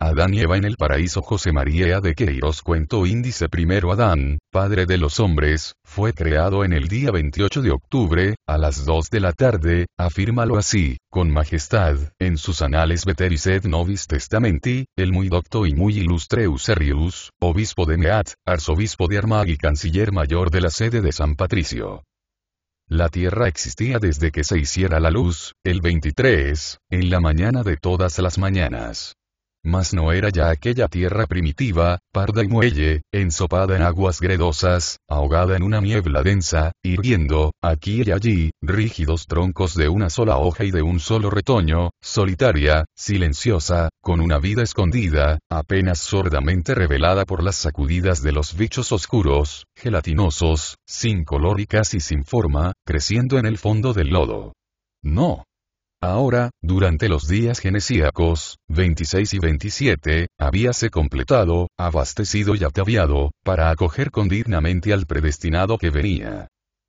Adán lleva en el paraíso José María de Queiroz Cuento índice primero Adán, padre de los hombres, fue creado en el día 28 de octubre, a las 2 de la tarde, afírmalo así, con majestad, en sus anales Veteris et Novis Testamenti, el muy docto y muy ilustre Euserius, obispo de Meat, arzobispo de Armagh y canciller mayor de la sede de San Patricio. La tierra existía desde que se hiciera la luz, el 23, en la mañana de todas las mañanas. Mas no era ya aquella tierra primitiva, parda y muelle, ensopada en aguas gredosas, ahogada en una niebla densa, hirviendo, aquí y allí, rígidos troncos de una sola hoja y de un solo retoño, solitaria, silenciosa, con una vida escondida, apenas sordamente revelada por las sacudidas de los bichos oscuros, gelatinosos, sin color y casi sin forma, creciendo en el fondo del lodo. No, Ahora, durante los días genesíacos, 26 y 27, habíase completado, abastecido y ataviado, para acoger con dignamente al predestinado que venía.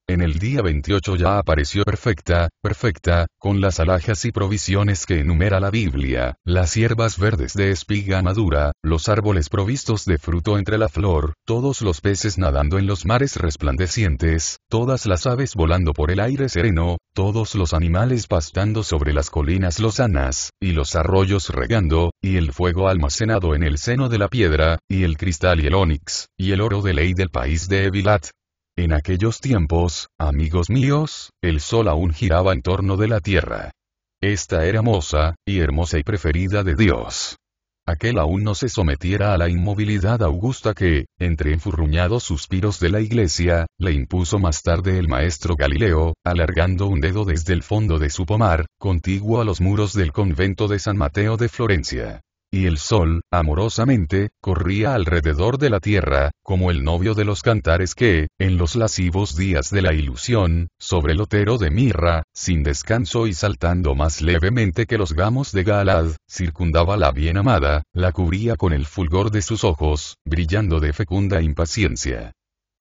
En el día 28 ya apareció perfecta, perfecta, con las alhajas y provisiones que enumera la Biblia, las hierbas verdes de espiga madura, los árboles provistos de fruto entre la flor, todos los peces nadando en los mares resplandecientes, todas las aves volando por el aire sereno, todos los animales pastando sobre las colinas lozanas, y los arroyos regando, y el fuego almacenado en el seno de la piedra, y el cristal y el ónix y el oro de ley del país de Evilat, en aquellos tiempos, amigos míos, el sol aún giraba en torno de la tierra. Esta era moza, y hermosa y preferida de Dios. Aquel aún no se sometiera a la inmovilidad augusta que, entre enfurruñados suspiros de la iglesia, le impuso más tarde el maestro Galileo, alargando un dedo desde el fondo de su pomar, contiguo a los muros del convento de San Mateo de Florencia y el sol, amorosamente, corría alrededor de la tierra, como el novio de los cantares que, en los lascivos días de la ilusión, sobre el otero de mirra, sin descanso y saltando más levemente que los gamos de Galad, circundaba la bien amada, la cubría con el fulgor de sus ojos, brillando de fecunda impaciencia.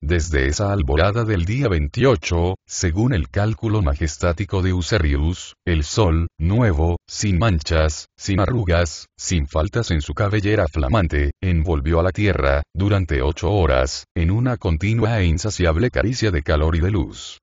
Desde esa alborada del día 28, según el cálculo majestático de Userius, el sol, nuevo, sin manchas, sin arrugas, sin faltas en su cabellera flamante, envolvió a la tierra, durante ocho horas, en una continua e insaciable caricia de calor y de luz.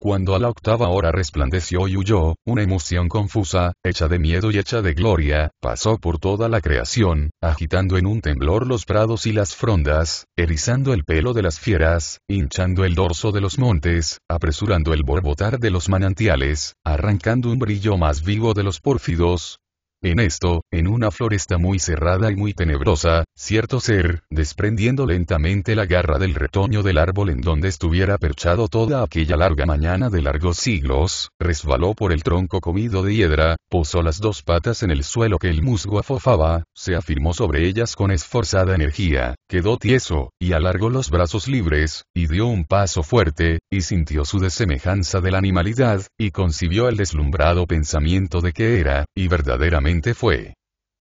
Cuando a la octava hora resplandeció y huyó, una emoción confusa, hecha de miedo y hecha de gloria, pasó por toda la creación, agitando en un temblor los prados y las frondas, erizando el pelo de las fieras, hinchando el dorso de los montes, apresurando el borbotar de los manantiales, arrancando un brillo más vivo de los pórfidos, en esto, en una floresta muy cerrada y muy tenebrosa, cierto ser, desprendiendo lentamente la garra del retoño del árbol en donde estuviera perchado toda aquella larga mañana de largos siglos, resbaló por el tronco comido de hiedra, posó las dos patas en el suelo que el musgo afofaba, se afirmó sobre ellas con esforzada energía, quedó tieso, y alargó los brazos libres, y dio un paso fuerte, y sintió su desemejanza de la animalidad, y concibió el deslumbrado pensamiento de que era, y verdaderamente fue.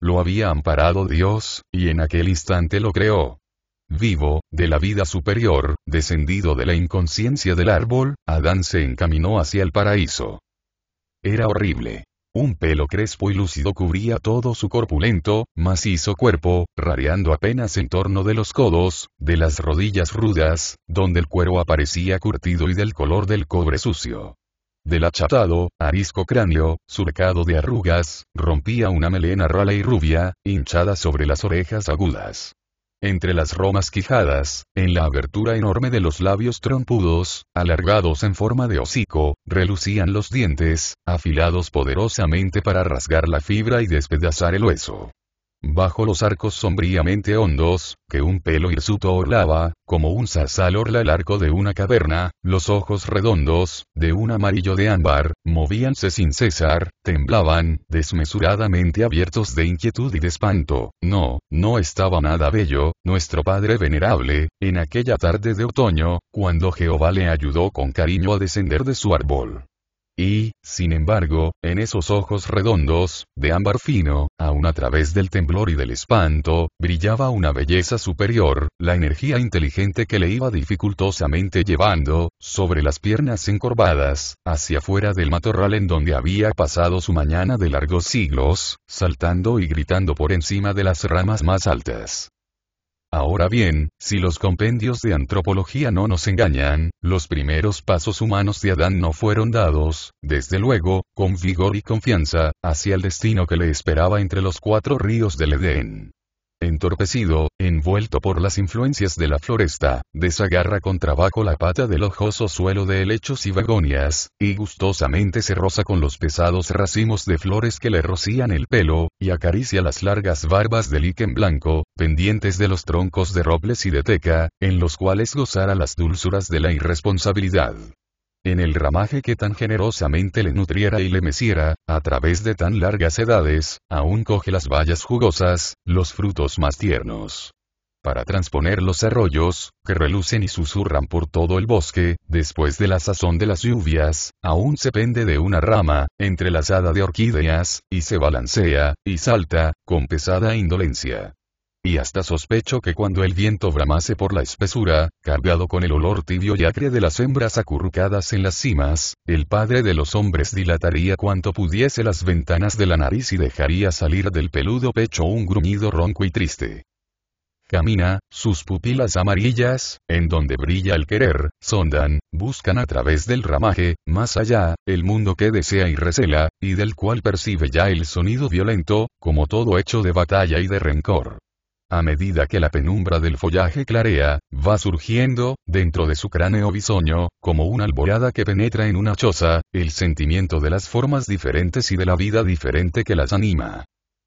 Lo había amparado Dios, y en aquel instante lo creó. Vivo, de la vida superior, descendido de la inconsciencia del árbol, Adán se encaminó hacia el paraíso. Era horrible. Un pelo crespo y lúcido cubría todo su corpulento, macizo cuerpo, rareando apenas en torno de los codos, de las rodillas rudas, donde el cuero aparecía curtido y del color del cobre sucio. Del achatado, arisco cráneo, surcado de arrugas, rompía una melena rala y rubia, hinchada sobre las orejas agudas. Entre las romas quijadas, en la abertura enorme de los labios trompudos, alargados en forma de hocico, relucían los dientes, afilados poderosamente para rasgar la fibra y despedazar el hueso bajo los arcos sombríamente hondos, que un pelo hirsuto orlaba, como un zarzal orla el arco de una caverna, los ojos redondos, de un amarillo de ámbar, movíanse sin cesar, temblaban, desmesuradamente abiertos de inquietud y de espanto. No, no estaba nada bello, nuestro padre venerable, en aquella tarde de otoño, cuando Jehová le ayudó con cariño a descender de su árbol. Y, sin embargo, en esos ojos redondos, de ámbar fino, aun a través del temblor y del espanto, brillaba una belleza superior, la energía inteligente que le iba dificultosamente llevando, sobre las piernas encorvadas, hacia fuera del matorral en donde había pasado su mañana de largos siglos, saltando y gritando por encima de las ramas más altas. Ahora bien, si los compendios de antropología no nos engañan, los primeros pasos humanos de Adán no fueron dados, desde luego, con vigor y confianza, hacia el destino que le esperaba entre los cuatro ríos del Edén. Entorpecido, envuelto por las influencias de la floresta, desagarra con trabajo la pata del ojoso suelo de helechos y vagonias, y gustosamente se roza con los pesados racimos de flores que le rocían el pelo, y acaricia las largas barbas de liquen blanco, pendientes de los troncos de robles y de teca, en los cuales gozara las dulzuras de la irresponsabilidad en el ramaje que tan generosamente le nutriera y le meciera, a través de tan largas edades, aún coge las bayas jugosas, los frutos más tiernos. Para transponer los arroyos, que relucen y susurran por todo el bosque, después de la sazón de las lluvias, aún se pende de una rama, entrelazada de orquídeas, y se balancea, y salta, con pesada indolencia y hasta sospecho que cuando el viento bramase por la espesura, cargado con el olor tibio y acre de las hembras acurrucadas en las cimas, el padre de los hombres dilataría cuanto pudiese las ventanas de la nariz y dejaría salir del peludo pecho un gruñido ronco y triste. Camina, sus pupilas amarillas, en donde brilla el querer, sondan, buscan a través del ramaje, más allá, el mundo que desea y recela, y del cual percibe ya el sonido violento, como todo hecho de batalla y de rencor. A medida que la penumbra del follaje clarea, va surgiendo, dentro de su cráneo bisoño, como una alborada que penetra en una choza, el sentimiento de las formas diferentes y de la vida diferente que las anima.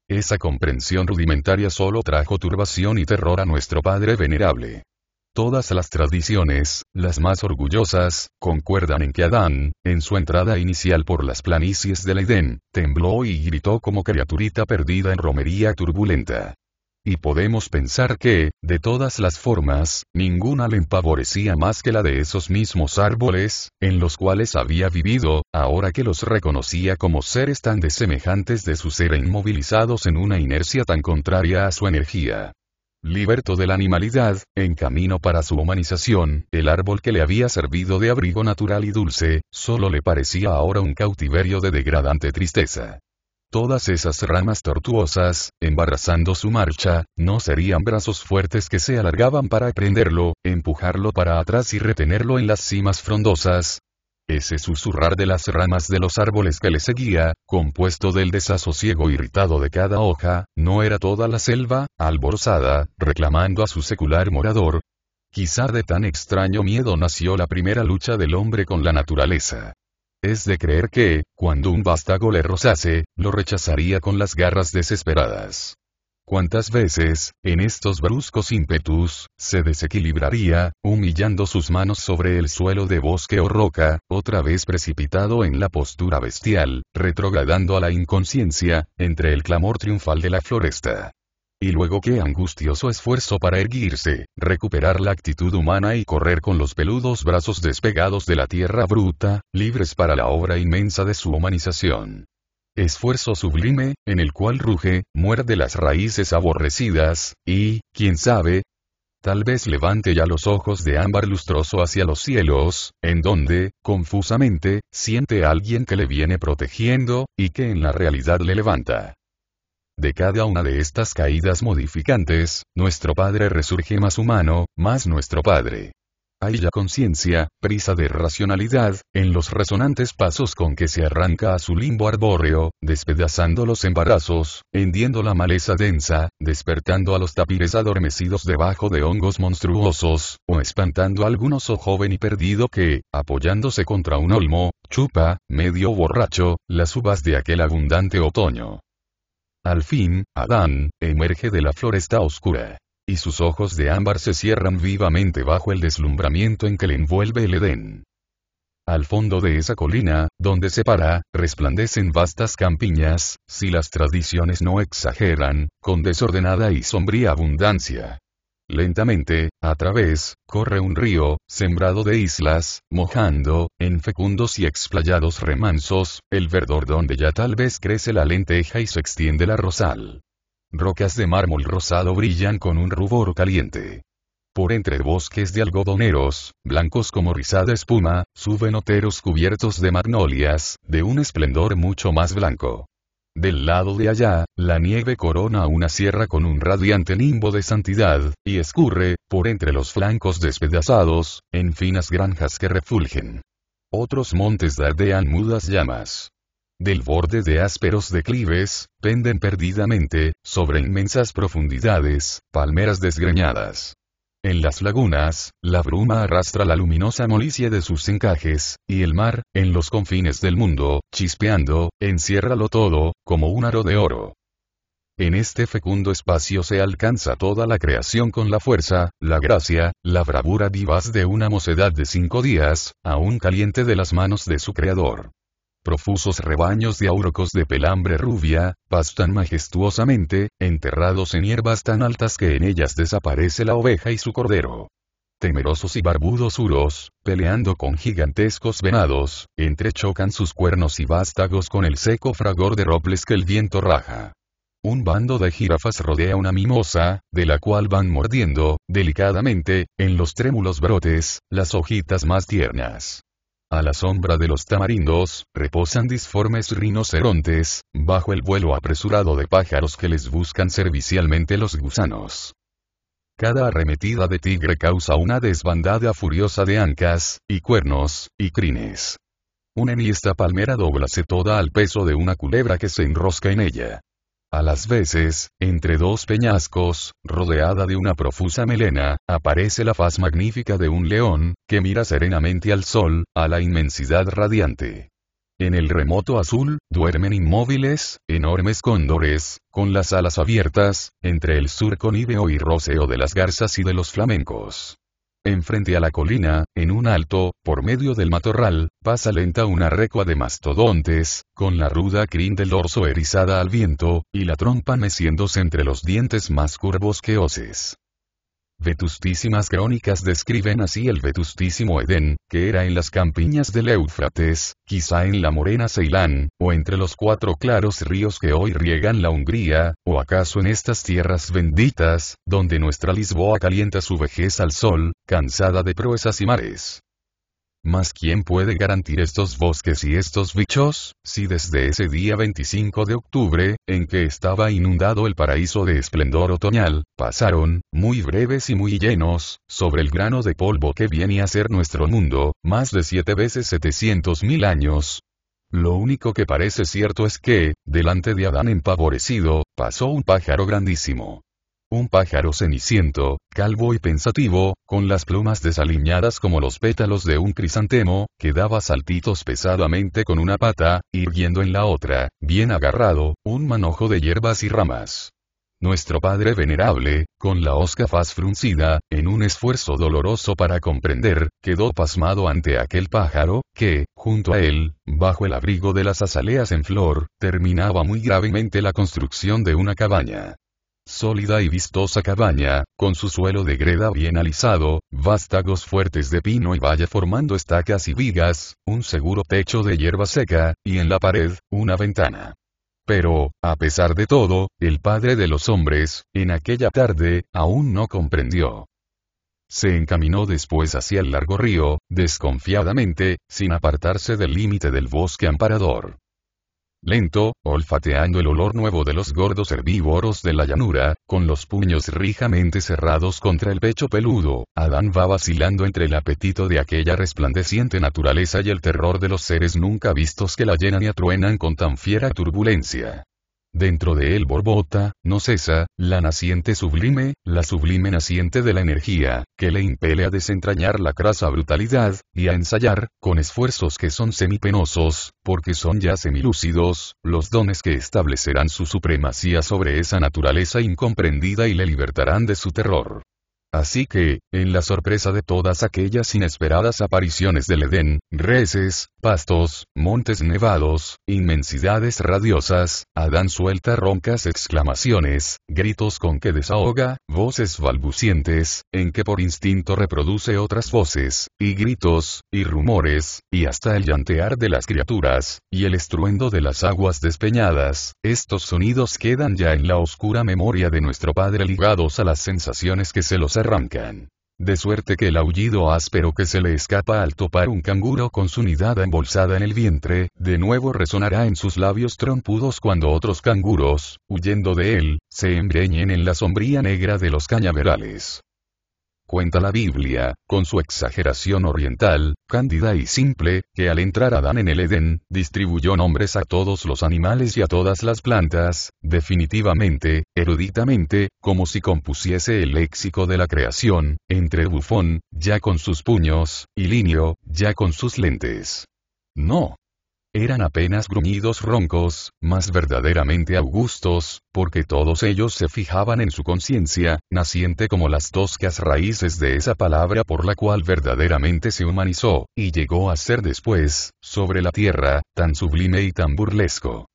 Esa comprensión rudimentaria solo trajo turbación y terror a nuestro Padre Venerable. Todas las tradiciones, las más orgullosas, concuerdan en que Adán, en su entrada inicial por las planicies del Edén, tembló y gritó como criaturita perdida en romería turbulenta. Y podemos pensar que, de todas las formas, ninguna le empavorecía más que la de esos mismos árboles, en los cuales había vivido, ahora que los reconocía como seres tan desemejantes de su ser inmovilizados en una inercia tan contraria a su energía. Liberto de la animalidad, en camino para su humanización, el árbol que le había servido de abrigo natural y dulce, solo le parecía ahora un cautiverio de degradante tristeza. Todas esas ramas tortuosas, embarazando su marcha, no serían brazos fuertes que se alargaban para prenderlo, empujarlo para atrás y retenerlo en las cimas frondosas, ese susurrar de las ramas de los árboles que le seguía, compuesto del desasosiego irritado de cada hoja, no era toda la selva, alborzada, reclamando a su secular morador. Quizá de tan extraño miedo nació la primera lucha del hombre con la naturaleza. Es de creer que, cuando un vástago le rozase, lo rechazaría con las garras desesperadas. Cuántas veces, en estos bruscos ímpetus, se desequilibraría, humillando sus manos sobre el suelo de bosque o roca, otra vez precipitado en la postura bestial, retrogradando a la inconsciencia, entre el clamor triunfal de la floresta. Y luego qué angustioso esfuerzo para erguirse, recuperar la actitud humana y correr con los peludos brazos despegados de la tierra bruta, libres para la obra inmensa de su humanización. Esfuerzo sublime, en el cual ruge, muerde las raíces aborrecidas, y, quién sabe, tal vez levante ya los ojos de ámbar lustroso hacia los cielos, en donde, confusamente, siente a alguien que le viene protegiendo, y que en la realidad le levanta. De cada una de estas caídas modificantes, nuestro Padre resurge más humano, más nuestro Padre. Hay ya conciencia, prisa de racionalidad, en los resonantes pasos con que se arranca a su limbo arbóreo, despedazando los embarazos, hendiendo la maleza densa, despertando a los tapires adormecidos debajo de hongos monstruosos, o espantando a algún oso joven y perdido que, apoyándose contra un olmo, chupa, medio borracho, las uvas de aquel abundante otoño. Al fin, Adán, emerge de la floresta oscura. Y sus ojos de ámbar se cierran vivamente bajo el deslumbramiento en que le envuelve el Edén. Al fondo de esa colina, donde se para, resplandecen vastas campiñas, si las tradiciones no exageran, con desordenada y sombría abundancia. Lentamente, a través, corre un río, sembrado de islas, mojando, en fecundos y explayados remansos, el verdor donde ya tal vez crece la lenteja y se extiende la rosal. Rocas de mármol rosado brillan con un rubor caliente. Por entre bosques de algodoneros, blancos como rizada espuma, suben oteros cubiertos de magnolias, de un esplendor mucho más blanco. Del lado de allá, la nieve corona una sierra con un radiante nimbo de santidad, y escurre, por entre los flancos despedazados, en finas granjas que refulgen. Otros montes dardean mudas llamas. Del borde de ásperos declives, penden perdidamente, sobre inmensas profundidades, palmeras desgreñadas. En las lagunas, la bruma arrastra la luminosa molicie de sus encajes, y el mar, en los confines del mundo, chispeando, enciérralo todo, como un aro de oro. En este fecundo espacio se alcanza toda la creación con la fuerza, la gracia, la bravura vivaz de una mocedad de cinco días, aún caliente de las manos de su creador. Profusos rebaños de aurocos de pelambre rubia, pastan majestuosamente, enterrados en hierbas tan altas que en ellas desaparece la oveja y su cordero temerosos y barbudos uros, peleando con gigantescos venados, entrechocan sus cuernos y vástagos con el seco fragor de robles que el viento raja. Un bando de jirafas rodea una mimosa, de la cual van mordiendo, delicadamente, en los trémulos brotes, las hojitas más tiernas. A la sombra de los tamarindos, reposan disformes rinocerontes, bajo el vuelo apresurado de pájaros que les buscan servicialmente los gusanos. Cada arremetida de tigre causa una desbandada furiosa de ancas, y cuernos, y crines. Una enhiesta palmera doblase toda al peso de una culebra que se enrosca en ella. A las veces, entre dos peñascos, rodeada de una profusa melena, aparece la faz magnífica de un león, que mira serenamente al sol, a la inmensidad radiante. En el remoto azul, duermen inmóviles, enormes cóndores, con las alas abiertas, entre el surco níveo y roceo de las garzas y de los flamencos. Enfrente a la colina, en un alto, por medio del matorral, pasa lenta una recua de mastodontes, con la ruda crin del dorso erizada al viento, y la trompa meciéndose entre los dientes más curvos que hoces. Vetustísimas crónicas describen así el vetustísimo Edén, que era en las campiñas del Éufrates, quizá en la morena Ceilán, o entre los cuatro claros ríos que hoy riegan la Hungría, o acaso en estas tierras benditas, donde nuestra Lisboa calienta su vejez al sol, cansada de proezas y mares. Mas ¿quién puede garantir estos bosques y estos bichos? Si desde ese día 25 de octubre, en que estaba inundado el paraíso de esplendor otoñal, pasaron, muy breves y muy llenos, sobre el grano de polvo que viene a ser nuestro mundo, más de siete veces setecientos mil años, lo único que parece cierto es que, delante de Adán empavorecido, pasó un pájaro grandísimo un pájaro ceniciento, calvo y pensativo, con las plumas desaliñadas como los pétalos de un crisantemo, que daba saltitos pesadamente con una pata, irguiendo en la otra, bien agarrado, un manojo de hierbas y ramas. Nuestro Padre Venerable, con la hosca faz fruncida, en un esfuerzo doloroso para comprender, quedó pasmado ante aquel pájaro, que, junto a él, bajo el abrigo de las azaleas en flor, terminaba muy gravemente la construcción de una cabaña sólida y vistosa cabaña, con su suelo de greda bien alisado, vástagos fuertes de pino y valla formando estacas y vigas, un seguro techo de hierba seca, y en la pared, una ventana. Pero, a pesar de todo, el padre de los hombres, en aquella tarde, aún no comprendió. Se encaminó después hacia el largo río, desconfiadamente, sin apartarse del límite del bosque amparador lento, olfateando el olor nuevo de los gordos herbívoros de la llanura, con los puños rijamente cerrados contra el pecho peludo, Adán va vacilando entre el apetito de aquella resplandeciente naturaleza y el terror de los seres nunca vistos que la llenan y atruenan con tan fiera turbulencia. Dentro de él borbota, no cesa, la naciente sublime, la sublime naciente de la energía, que le impele a desentrañar la crasa brutalidad, y a ensayar, con esfuerzos que son semipenosos, porque son ya semilúcidos, los dones que establecerán su supremacía sobre esa naturaleza incomprendida y le libertarán de su terror. Así que, en la sorpresa de todas aquellas inesperadas apariciones del Edén, reces, pastos, montes nevados, inmensidades radiosas, Adán suelta roncas exclamaciones, gritos con que desahoga, voces balbucientes, en que por instinto reproduce otras voces, y gritos, y rumores, y hasta el llantear de las criaturas, y el estruendo de las aguas despeñadas, estos sonidos quedan ya en la oscura memoria de nuestro padre ligados a las sensaciones que se los arrancan. De suerte que el aullido áspero que se le escapa al topar un canguro con su nidada embolsada en el vientre, de nuevo resonará en sus labios trompudos cuando otros canguros, huyendo de él, se embreñen en la sombría negra de los cañaverales cuenta la Biblia, con su exageración oriental, cándida y simple, que al entrar Adán en el Edén, distribuyó nombres a todos los animales y a todas las plantas, definitivamente, eruditamente, como si compusiese el léxico de la creación, entre Bufón, ya con sus puños, y Linio, ya con sus lentes. No, eran apenas gruñidos roncos, más verdaderamente augustos, porque todos ellos se fijaban en su conciencia, naciente como las toscas raíces de esa palabra por la cual verdaderamente se humanizó, y llegó a ser después, sobre la tierra, tan sublime y tan burlesco.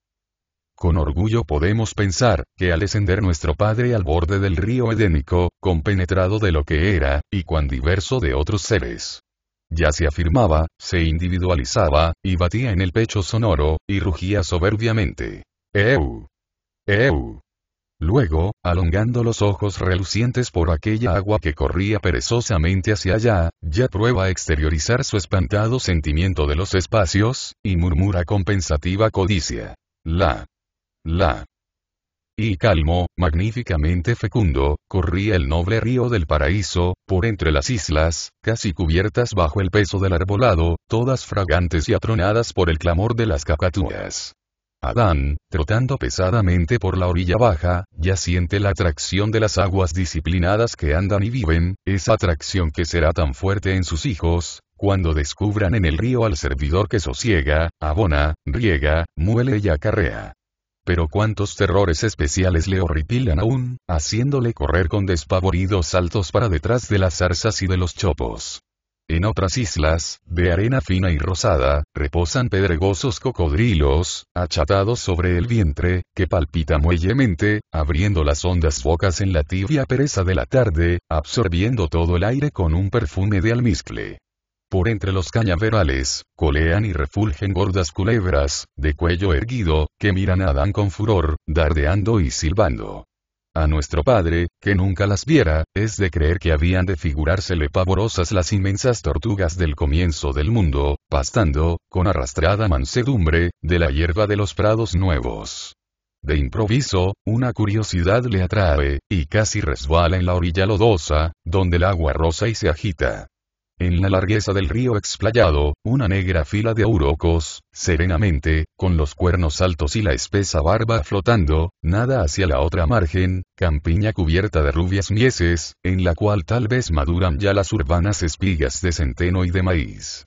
Con orgullo podemos pensar, que al ascender nuestro Padre al borde del río edénico, compenetrado de lo que era, y cuán diverso de otros seres, ya se afirmaba, se individualizaba, y batía en el pecho sonoro, y rugía soberbiamente. ¡Eu! ¡Eu! Luego, alongando los ojos relucientes por aquella agua que corría perezosamente hacia allá, ya prueba a exteriorizar su espantado sentimiento de los espacios, y murmura con pensativa codicia. La. La. Y calmo, magníficamente fecundo, corría el noble río del paraíso, por entre las islas, casi cubiertas bajo el peso del arbolado, todas fragantes y atronadas por el clamor de las cacatúas. Adán, trotando pesadamente por la orilla baja, ya siente la atracción de las aguas disciplinadas que andan y viven, esa atracción que será tan fuerte en sus hijos, cuando descubran en el río al servidor que sosiega, abona, riega, muele y acarrea. Pero cuántos terrores especiales le horripilan aún, haciéndole correr con despavoridos saltos para detrás de las zarzas y de los chopos. En otras islas, de arena fina y rosada, reposan pedregosos cocodrilos, achatados sobre el vientre, que palpita muellemente, abriendo las hondas bocas en la tibia pereza de la tarde, absorbiendo todo el aire con un perfume de almizcle. Por entre los cañaverales, colean y refulgen gordas culebras, de cuello erguido, que miran a Adán con furor, dardeando y silbando. A nuestro padre, que nunca las viera, es de creer que habían de figurársele pavorosas las inmensas tortugas del comienzo del mundo, pastando, con arrastrada mansedumbre, de la hierba de los prados nuevos. De improviso, una curiosidad le atrae, y casi resbala en la orilla lodosa, donde el agua rosa y se agita. En la largueza del río explayado, una negra fila de aurocos, serenamente, con los cuernos altos y la espesa barba flotando, nada hacia la otra margen, campiña cubierta de rubias mieses, en la cual tal vez maduran ya las urbanas espigas de centeno y de maíz.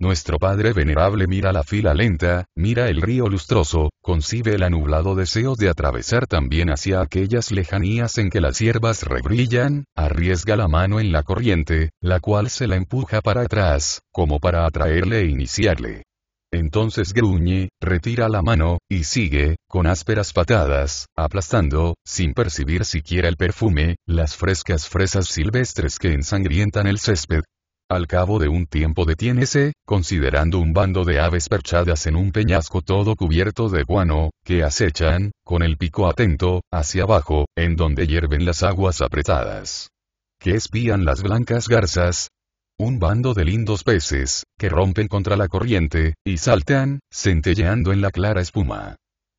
Nuestro Padre Venerable mira la fila lenta, mira el río lustroso, concibe el anublado deseo de atravesar también hacia aquellas lejanías en que las hierbas rebrillan, arriesga la mano en la corriente, la cual se la empuja para atrás, como para atraerle e iniciarle. Entonces gruñe, retira la mano, y sigue, con ásperas patadas, aplastando, sin percibir siquiera el perfume, las frescas fresas silvestres que ensangrientan el césped, al cabo de un tiempo detiénese, considerando un bando de aves perchadas en un peñasco todo cubierto de guano, que acechan, con el pico atento, hacia abajo, en donde hierven las aguas apretadas. Que espían las blancas garzas, un bando de lindos peces, que rompen contra la corriente, y saltan, centelleando en la clara espuma.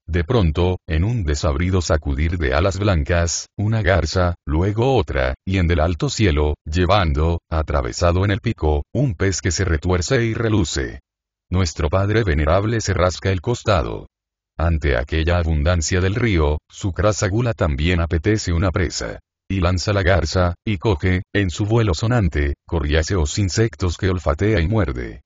De pronto, en un desabrido sacudir de alas blancas, una garza, luego otra, y en del alto cielo, llevando, atravesado en el pico, un pez que se retuerce y reluce. Nuestro Padre Venerable se rasca el costado. Ante aquella abundancia del río, su crasa gula también apetece una presa y lanza la garza, y coge, en su vuelo sonante, corriáceos insectos que olfatea y muerde.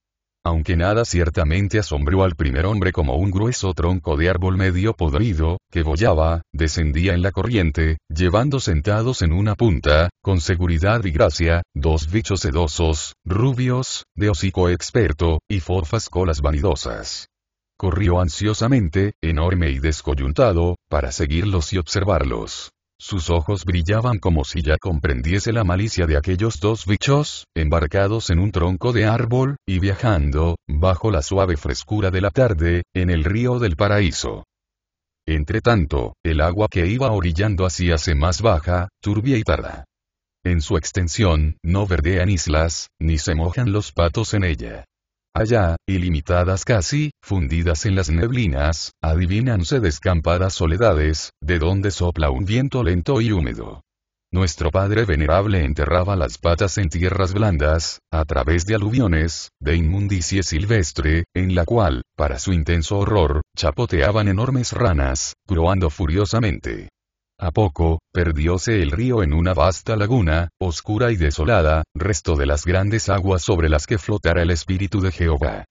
Aunque nada ciertamente asombró al primer hombre como un grueso tronco de árbol medio podrido, que bollaba, descendía en la corriente, llevando sentados en una punta, con seguridad y gracia, dos bichos sedosos, rubios, de hocico experto, y forfas colas vanidosas. Corrió ansiosamente, enorme y descoyuntado, para seguirlos y observarlos. Sus ojos brillaban como si ya comprendiese la malicia de aquellos dos bichos, embarcados en un tronco de árbol, y viajando, bajo la suave frescura de la tarde, en el río del paraíso. Entretanto, el agua que iba orillando se más baja, turbia y tarda. En su extensión, no verdean islas, ni se mojan los patos en ella. Allá, ilimitadas casi, fundidas en las neblinas, adivinanse descampadas soledades, de donde sopla un viento lento y húmedo. Nuestro Padre Venerable enterraba las patas en tierras blandas, a través de aluviones, de inmundicie silvestre, en la cual, para su intenso horror, chapoteaban enormes ranas, croando furiosamente. A poco, perdióse el río en una vasta laguna, oscura y desolada, resto de las grandes aguas sobre las que flotara el Espíritu de Jehová.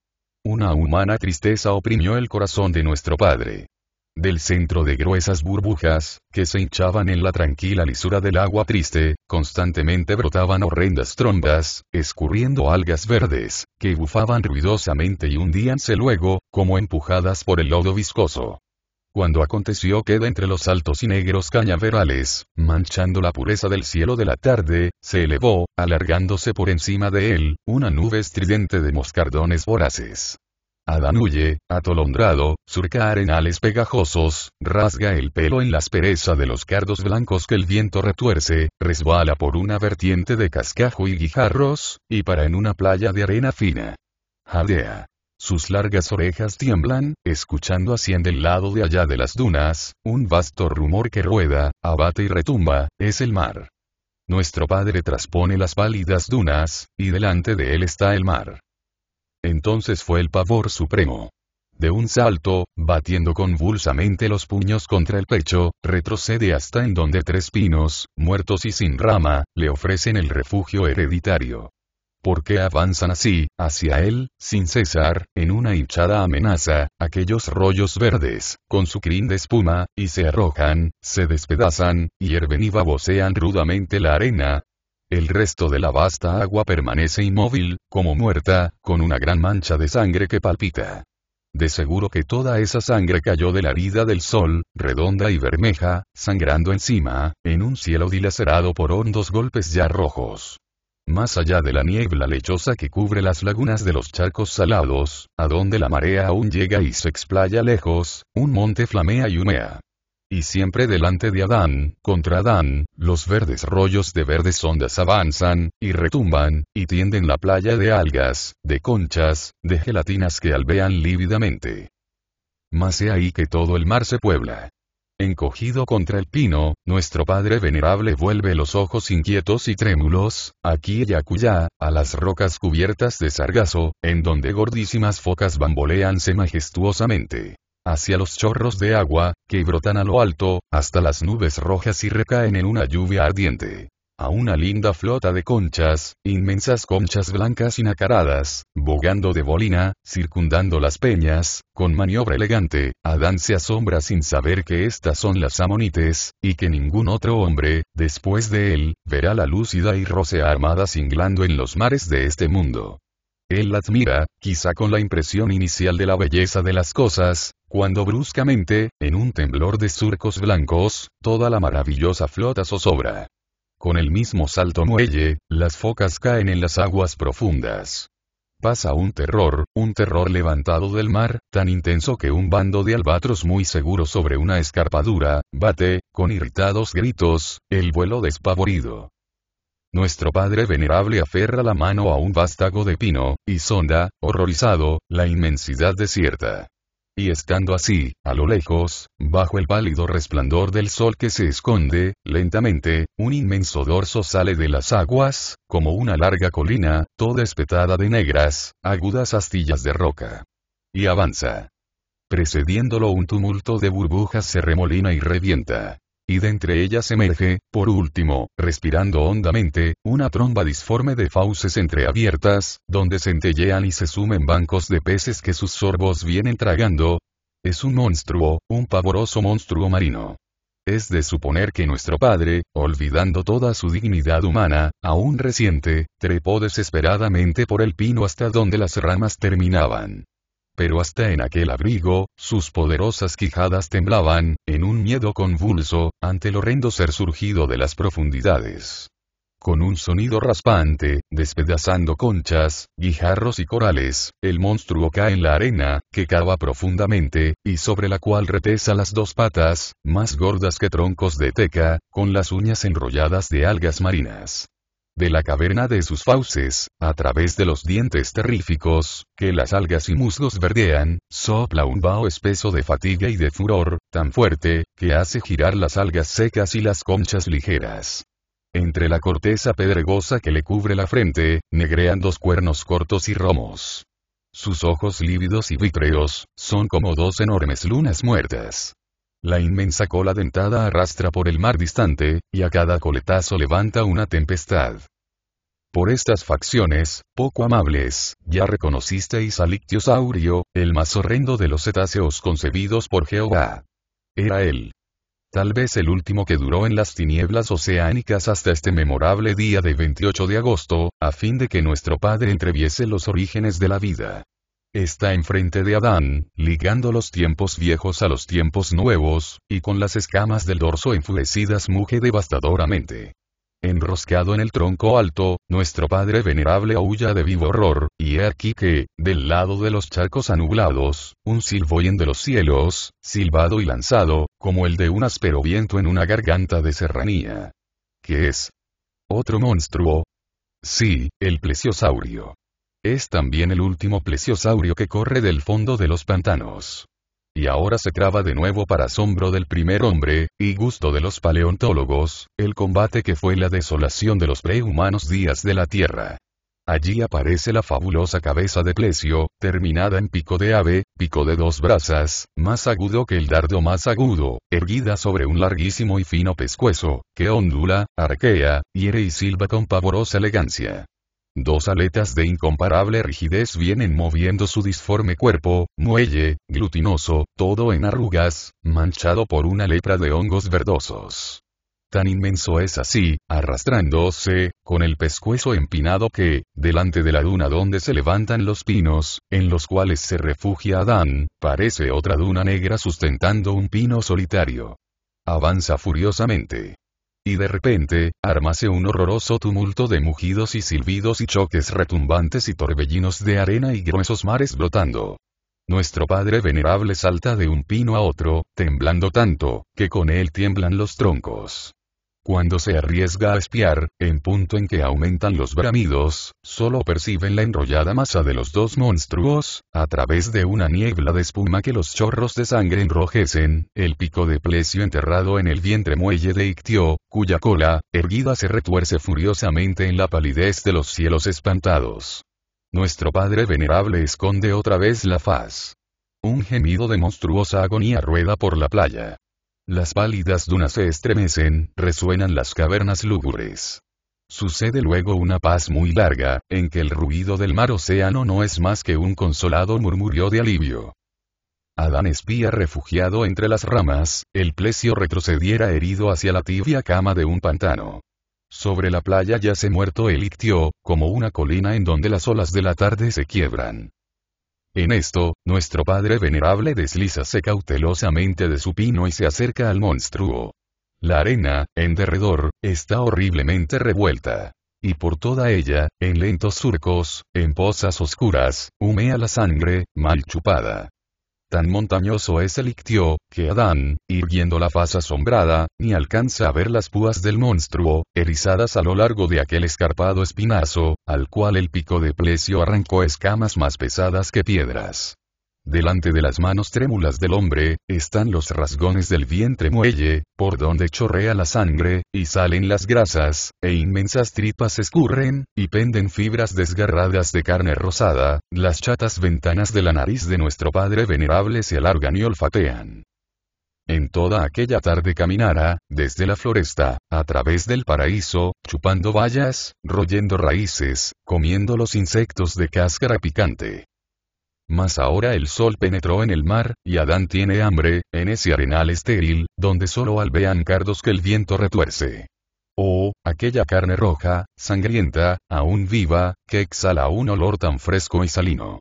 Una humana tristeza oprimió el corazón de nuestro Padre. Del centro de gruesas burbujas, que se hinchaban en la tranquila lisura del agua triste, constantemente brotaban horrendas trombas, escurriendo algas verdes, que bufaban ruidosamente y hundíanse luego, como empujadas por el lodo viscoso cuando aconteció queda entre los altos y negros cañaverales, manchando la pureza del cielo de la tarde, se elevó, alargándose por encima de él, una nube estridente de moscardones voraces. Adán huye, atolondrado, surca arenales pegajosos, rasga el pelo en la aspereza de los cardos blancos que el viento retuerce, resbala por una vertiente de cascajo y guijarros, y para en una playa de arena fina. Jadea. Sus largas orejas tiemblan, escuchando hacia el lado de allá de las dunas, un vasto rumor que rueda, abate y retumba, es el mar. Nuestro padre traspone las pálidas dunas, y delante de él está el mar. Entonces fue el pavor supremo. De un salto, batiendo convulsamente los puños contra el pecho, retrocede hasta en donde tres pinos, muertos y sin rama, le ofrecen el refugio hereditario. ¿Por qué avanzan así, hacia él, sin cesar, en una hinchada amenaza, aquellos rollos verdes, con su crin de espuma, y se arrojan, se despedazan, hierven y babosean rudamente la arena? El resto de la vasta agua permanece inmóvil, como muerta, con una gran mancha de sangre que palpita. De seguro que toda esa sangre cayó de la herida del sol, redonda y bermeja, sangrando encima, en un cielo dilacerado por hondos golpes ya rojos. Más allá de la niebla lechosa que cubre las lagunas de los charcos salados, a donde la marea aún llega y se explaya lejos, un monte flamea y humea. Y siempre delante de Adán, contra Adán, los verdes rollos de verdes ondas avanzan, y retumban, y tienden la playa de algas, de conchas, de gelatinas que alvean lívidamente. Mas he ahí que todo el mar se puebla encogido contra el pino, nuestro Padre Venerable vuelve los ojos inquietos y trémulos, aquí y acullá, a las rocas cubiertas de sargazo, en donde gordísimas focas bamboleanse majestuosamente hacia los chorros de agua, que brotan a lo alto, hasta las nubes rojas y recaen en una lluvia ardiente a una linda flota de conchas, inmensas conchas blancas y nacaradas, bogando de bolina, circundando las peñas, con maniobra elegante, Adán se asombra sin saber que estas son las amonites, y que ningún otro hombre, después de él, verá la lúcida y rocea armada cinglando en los mares de este mundo. Él la admira, quizá con la impresión inicial de la belleza de las cosas, cuando bruscamente, en un temblor de surcos blancos, toda la maravillosa flota zozobra. Con el mismo salto muelle, las focas caen en las aguas profundas. Pasa un terror, un terror levantado del mar, tan intenso que un bando de albatros muy seguro sobre una escarpadura, bate, con irritados gritos, el vuelo despavorido. Nuestro padre venerable aferra la mano a un vástago de pino, y sonda, horrorizado, la inmensidad desierta. Y estando así, a lo lejos, bajo el pálido resplandor del sol que se esconde, lentamente, un inmenso dorso sale de las aguas, como una larga colina, toda espetada de negras, agudas astillas de roca. Y avanza. Precediéndolo un tumulto de burbujas se remolina y revienta y de entre ellas emerge, por último, respirando hondamente, una tromba disforme de fauces entreabiertas, donde centellean y se sumen bancos de peces que sus sorbos vienen tragando. Es un monstruo, un pavoroso monstruo marino. Es de suponer que nuestro padre, olvidando toda su dignidad humana, aún reciente, trepó desesperadamente por el pino hasta donde las ramas terminaban. Pero hasta en aquel abrigo, sus poderosas quijadas temblaban, en un miedo convulso, ante el horrendo ser surgido de las profundidades. Con un sonido raspante, despedazando conchas, guijarros y corales, el monstruo cae en la arena, que cava profundamente, y sobre la cual retesa las dos patas, más gordas que troncos de teca, con las uñas enrolladas de algas marinas de la caverna de sus fauces, a través de los dientes terríficos, que las algas y musgos verdean, sopla un vaho espeso de fatiga y de furor, tan fuerte, que hace girar las algas secas y las conchas ligeras. Entre la corteza pedregosa que le cubre la frente, negrean dos cuernos cortos y romos. Sus ojos lívidos y vítreos, son como dos enormes lunas muertas. La inmensa cola dentada arrastra por el mar distante, y a cada coletazo levanta una tempestad. Por estas facciones, poco amables, ya reconocisteis al ictiosaurio, el más horrendo de los cetáceos concebidos por Jehová. Era él. Tal vez el último que duró en las tinieblas oceánicas hasta este memorable día de 28 de agosto, a fin de que nuestro Padre entreviese los orígenes de la vida está enfrente de Adán, ligando los tiempos viejos a los tiempos nuevos, y con las escamas del dorso enfurecidas muge devastadoramente. Enroscado en el tronco alto, nuestro padre venerable aúlla de vivo horror, y he aquí que, del lado de los charcos anublados, un silboyen de los cielos, silbado y lanzado, como el de un áspero viento en una garganta de serranía. ¿Qué es? Otro monstruo. Sí, el plesiosaurio. Es también el último plesiosaurio que corre del fondo de los pantanos. Y ahora se traba de nuevo para asombro del primer hombre, y gusto de los paleontólogos, el combate que fue la desolación de los prehumanos días de la Tierra. Allí aparece la fabulosa cabeza de Plesio, terminada en pico de ave, pico de dos brasas, más agudo que el dardo más agudo, erguida sobre un larguísimo y fino pescuezo, que ondula, arquea, hiere y silba con pavorosa elegancia. Dos aletas de incomparable rigidez vienen moviendo su disforme cuerpo, muelle, glutinoso, todo en arrugas, manchado por una lepra de hongos verdosos. Tan inmenso es así, arrastrándose, con el pescuezo empinado que, delante de la duna donde se levantan los pinos, en los cuales se refugia Adán, parece otra duna negra sustentando un pino solitario. Avanza furiosamente. Y de repente, armase un horroroso tumulto de mugidos y silbidos y choques retumbantes y torbellinos de arena y gruesos mares brotando. Nuestro Padre Venerable salta de un pino a otro, temblando tanto, que con él tiemblan los troncos. Cuando se arriesga a espiar, en punto en que aumentan los bramidos, solo perciben la enrollada masa de los dos monstruos, a través de una niebla de espuma que los chorros de sangre enrojecen, el pico de Plesio enterrado en el vientre muelle de Ictio, cuya cola, erguida se retuerce furiosamente en la palidez de los cielos espantados. Nuestro Padre Venerable esconde otra vez la faz. Un gemido de monstruosa agonía rueda por la playa. Las pálidas dunas se estremecen, resuenan las cavernas lúgubres. Sucede luego una paz muy larga, en que el ruido del mar océano no es más que un consolado murmurio de alivio. Adán espía refugiado entre las ramas, el Plesio retrocediera herido hacia la tibia cama de un pantano. Sobre la playa yace muerto el ictio, como una colina en donde las olas de la tarde se quiebran. En esto, nuestro padre venerable deslízase cautelosamente de su pino y se acerca al monstruo. La arena, en derredor, está horriblemente revuelta. Y por toda ella, en lentos surcos, en pozas oscuras, humea la sangre, mal chupada. Tan montañoso es el ictio, que Adán, irguiendo la faz asombrada, ni alcanza a ver las púas del monstruo, erizadas a lo largo de aquel escarpado espinazo, al cual el pico de Plesio arrancó escamas más pesadas que piedras. Delante de las manos trémulas del hombre, están los rasgones del vientre muelle, por donde chorrea la sangre, y salen las grasas, e inmensas tripas escurren, y penden fibras desgarradas de carne rosada, las chatas ventanas de la nariz de nuestro Padre Venerable se alargan y olfatean. En toda aquella tarde caminara, desde la floresta, a través del paraíso, chupando bayas, royendo raíces, comiendo los insectos de cáscara picante. Mas ahora el sol penetró en el mar, y Adán tiene hambre, en ese arenal estéril, donde solo alvean cardos que el viento retuerce. Oh, aquella carne roja, sangrienta, aún viva, que exhala un olor tan fresco y salino.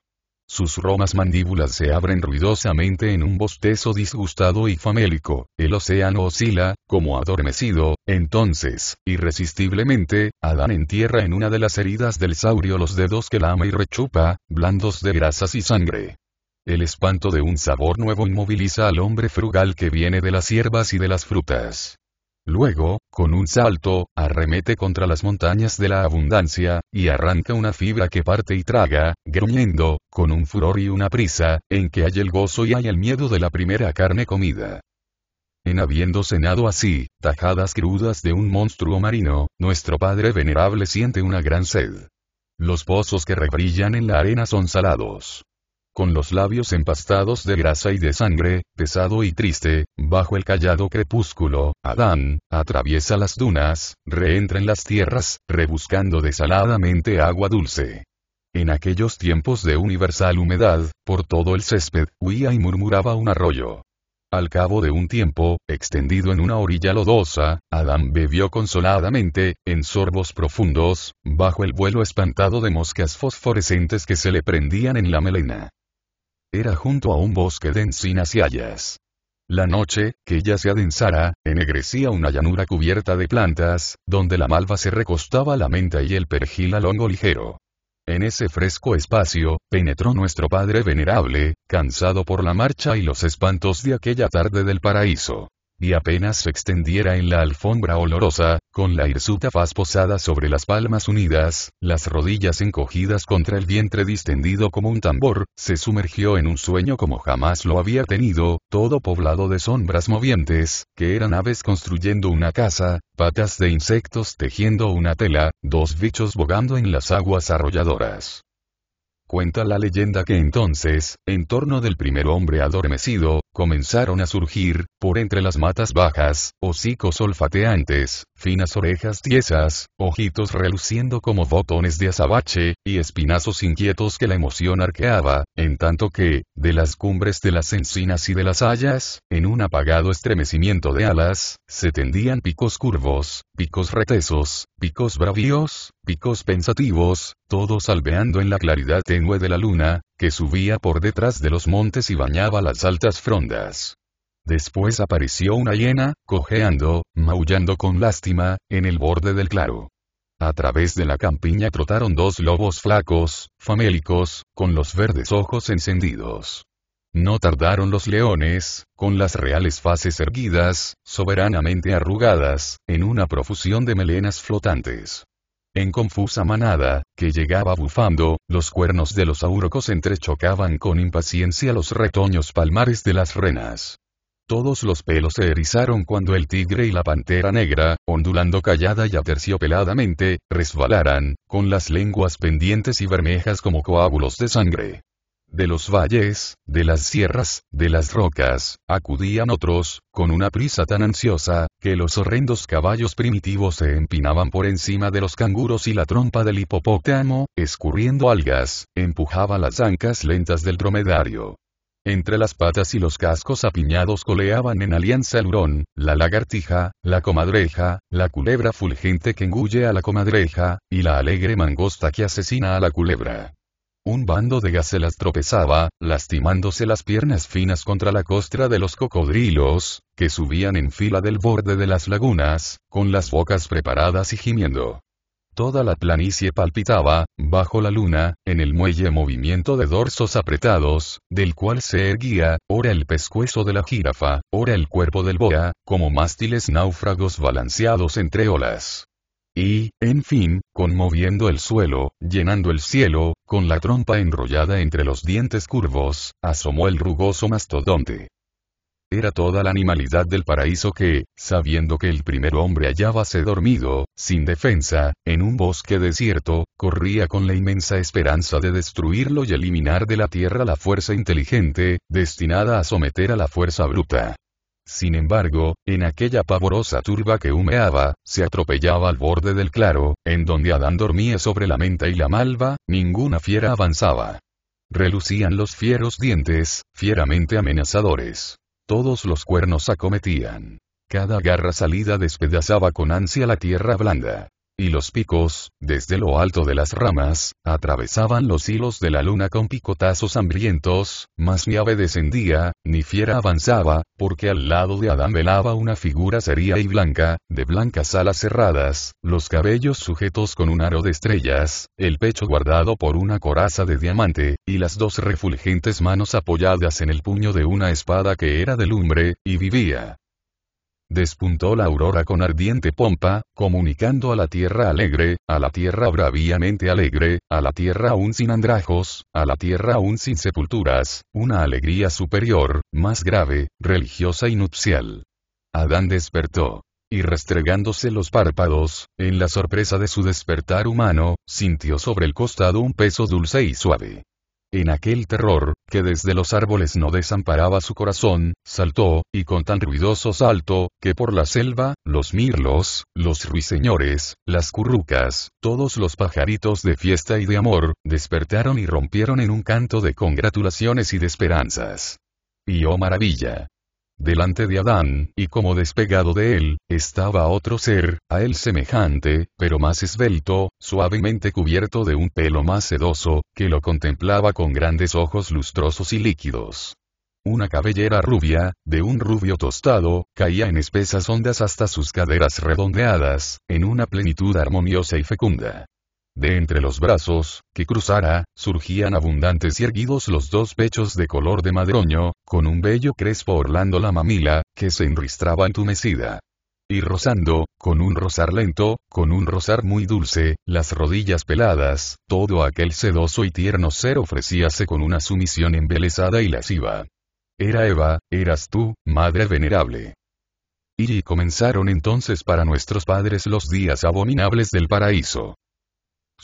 Sus romas mandíbulas se abren ruidosamente en un bostezo disgustado y famélico, el océano oscila, como adormecido, entonces, irresistiblemente, Adán entierra en una de las heridas del saurio los dedos que la ama y rechupa, blandos de grasas y sangre. El espanto de un sabor nuevo inmoviliza al hombre frugal que viene de las hierbas y de las frutas. Luego, con un salto, arremete contra las montañas de la abundancia, y arranca una fibra que parte y traga, gruñendo, con un furor y una prisa, en que hay el gozo y hay el miedo de la primera carne comida. En habiendo cenado así, tajadas crudas de un monstruo marino, nuestro Padre Venerable siente una gran sed. Los pozos que rebrillan en la arena son salados con los labios empastados de grasa y de sangre, pesado y triste, bajo el callado crepúsculo, Adán, atraviesa las dunas, reentra en las tierras, rebuscando desaladamente agua dulce. En aquellos tiempos de universal humedad, por todo el césped, huía y murmuraba un arroyo. Al cabo de un tiempo, extendido en una orilla lodosa, Adán bebió consoladamente, en sorbos profundos, bajo el vuelo espantado de moscas fosforescentes que se le prendían en la melena. Era junto a un bosque de encinas y hayas. La noche, que ya se adensara, ennegrecía una llanura cubierta de plantas, donde la malva se recostaba la menta y el perejil a hongo ligero. En ese fresco espacio, penetró nuestro Padre Venerable, cansado por la marcha y los espantos de aquella tarde del paraíso y apenas se extendiera en la alfombra olorosa, con la hirsuta faz posada sobre las palmas unidas, las rodillas encogidas contra el vientre distendido como un tambor, se sumergió en un sueño como jamás lo había tenido, todo poblado de sombras movientes, que eran aves construyendo una casa, patas de insectos tejiendo una tela, dos bichos bogando en las aguas arrolladoras. Cuenta la leyenda que entonces, en torno del primer hombre adormecido, comenzaron a surgir, por entre las matas bajas, hocicos olfateantes, finas orejas tiesas, ojitos reluciendo como botones de azabache, y espinazos inquietos que la emoción arqueaba, en tanto que, de las cumbres de las encinas y de las hayas, en un apagado estremecimiento de alas, se tendían picos curvos, picos retesos, picos bravíos, Picos pensativos, todos albeando en la claridad tenue de la luna, que subía por detrás de los montes y bañaba las altas frondas. Después apareció una hiena, cojeando, maullando con lástima, en el borde del claro. A través de la campiña trotaron dos lobos flacos, famélicos, con los verdes ojos encendidos. No tardaron los leones, con las reales fases erguidas, soberanamente arrugadas, en una profusión de melenas flotantes. En confusa manada, que llegaba bufando, los cuernos de los aurocos entrechocaban con impaciencia los retoños palmares de las renas. Todos los pelos se erizaron cuando el tigre y la pantera negra, ondulando callada y aterciopeladamente, resbalaran, con las lenguas pendientes y bermejas como coágulos de sangre. De los valles, de las sierras, de las rocas, acudían otros, con una prisa tan ansiosa, que los horrendos caballos primitivos se empinaban por encima de los canguros y la trompa del hipopótamo, escurriendo algas, empujaba las ancas lentas del dromedario. Entre las patas y los cascos apiñados coleaban en alianza el hurón, la lagartija, la comadreja, la culebra fulgente que engulle a la comadreja, y la alegre mangosta que asesina a la culebra. Un bando de gacelas tropezaba, lastimándose las piernas finas contra la costra de los cocodrilos, que subían en fila del borde de las lagunas, con las bocas preparadas y gimiendo. Toda la planicie palpitaba, bajo la luna, en el muelle movimiento de dorsos apretados, del cual se erguía, ora el pescuezo de la jirafa, ora el cuerpo del boa, como mástiles náufragos balanceados entre olas y, en fin, conmoviendo el suelo, llenando el cielo, con la trompa enrollada entre los dientes curvos, asomó el rugoso mastodonte. Era toda la animalidad del paraíso que, sabiendo que el primer hombre hallábase dormido, sin defensa, en un bosque desierto, corría con la inmensa esperanza de destruirlo y eliminar de la tierra la fuerza inteligente, destinada a someter a la fuerza bruta. Sin embargo, en aquella pavorosa turba que humeaba, se atropellaba al borde del claro, en donde Adán dormía sobre la menta y la malva, ninguna fiera avanzaba. Relucían los fieros dientes, fieramente amenazadores. Todos los cuernos acometían. Cada garra salida despedazaba con ansia la tierra blanda y los picos, desde lo alto de las ramas, atravesaban los hilos de la luna con picotazos hambrientos, mas ni ave descendía, ni fiera avanzaba, porque al lado de Adán velaba una figura seria y blanca, de blancas alas cerradas, los cabellos sujetos con un aro de estrellas, el pecho guardado por una coraza de diamante, y las dos refulgentes manos apoyadas en el puño de una espada que era de lumbre, y vivía. Despuntó la aurora con ardiente pompa, comunicando a la tierra alegre, a la tierra braviamente alegre, a la tierra aún sin andrajos, a la tierra aún sin sepulturas, una alegría superior, más grave, religiosa y nupcial. Adán despertó y restregándose los párpados, en la sorpresa de su despertar humano, sintió sobre el costado un peso dulce y suave. En aquel terror, que desde los árboles no desamparaba su corazón, saltó, y con tan ruidoso salto, que por la selva, los mirlos, los ruiseñores, las currucas, todos los pajaritos de fiesta y de amor, despertaron y rompieron en un canto de congratulaciones y de esperanzas. Y oh maravilla, delante de Adán, y como despegado de él, estaba otro ser, a él semejante, pero más esbelto, suavemente cubierto de un pelo más sedoso, que lo contemplaba con grandes ojos lustrosos y líquidos. Una cabellera rubia, de un rubio tostado, caía en espesas ondas hasta sus caderas redondeadas, en una plenitud armoniosa y fecunda. De entre los brazos, que cruzara, surgían abundantes y erguidos los dos pechos de color de madroño, con un bello crespo orlando la mamila, que se enristraba entumecida. Y rozando, con un rozar lento, con un rozar muy dulce, las rodillas peladas, todo aquel sedoso y tierno ser ofrecíase con una sumisión embelesada y lasciva. Era Eva, eras tú, madre venerable. Y comenzaron entonces para nuestros padres los días abominables del paraíso.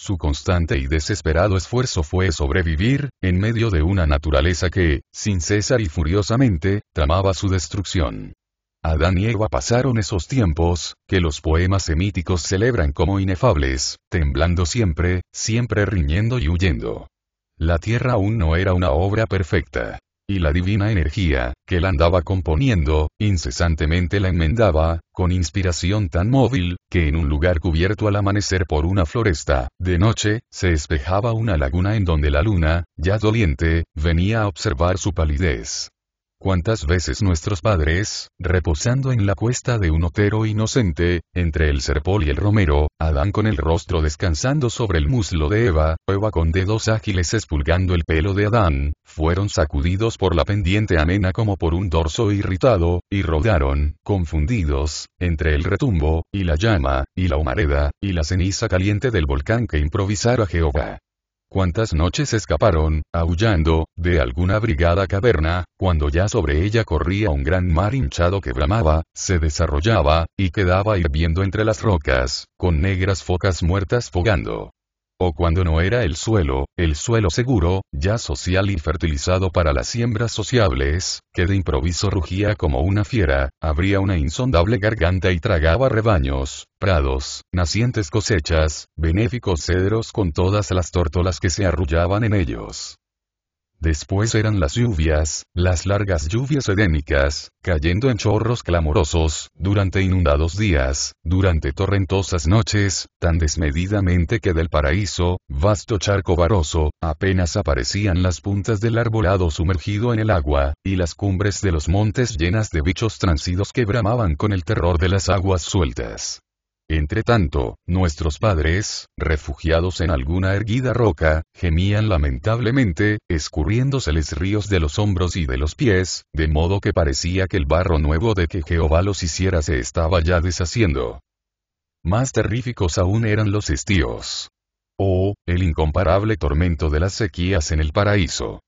Su constante y desesperado esfuerzo fue sobrevivir, en medio de una naturaleza que, sin cesar y furiosamente, tramaba su destrucción. Adán y Eva pasaron esos tiempos, que los poemas semíticos celebran como inefables, temblando siempre, siempre riñendo y huyendo. La tierra aún no era una obra perfecta y la divina energía, que la andaba componiendo, incesantemente la enmendaba, con inspiración tan móvil, que en un lugar cubierto al amanecer por una floresta, de noche, se espejaba una laguna en donde la luna, ya doliente, venía a observar su palidez. ¿Cuántas veces nuestros padres, reposando en la cuesta de un otero inocente, entre el serpol y el romero, Adán con el rostro descansando sobre el muslo de Eva, Eva con dedos ágiles espulgando el pelo de Adán, fueron sacudidos por la pendiente amena como por un dorso irritado, y rodaron, confundidos, entre el retumbo, y la llama, y la humareda, y la ceniza caliente del volcán que improvisara Jehová? Cuántas noches escaparon, aullando, de alguna brigada caverna, cuando ya sobre ella corría un gran mar hinchado que bramaba, se desarrollaba, y quedaba hirviendo entre las rocas, con negras focas muertas fogando o cuando no era el suelo, el suelo seguro, ya social y fertilizado para las siembras sociables, que de improviso rugía como una fiera, abría una insondable garganta y tragaba rebaños, prados, nacientes cosechas, benéficos cedros con todas las tórtolas que se arrullaban en ellos. Después eran las lluvias, las largas lluvias edénicas, cayendo en chorros clamorosos, durante inundados días, durante torrentosas noches, tan desmedidamente que del paraíso, vasto charco varoso, apenas aparecían las puntas del arbolado sumergido en el agua, y las cumbres de los montes llenas de bichos transidos que bramaban con el terror de las aguas sueltas. Entre tanto, nuestros padres, refugiados en alguna erguida roca, gemían lamentablemente, escurriéndoseles ríos de los hombros y de los pies, de modo que parecía que el barro nuevo de que Jehová los hiciera se estaba ya deshaciendo. Más terríficos aún eran los estíos. Oh, el incomparable tormento de las sequías en el paraíso.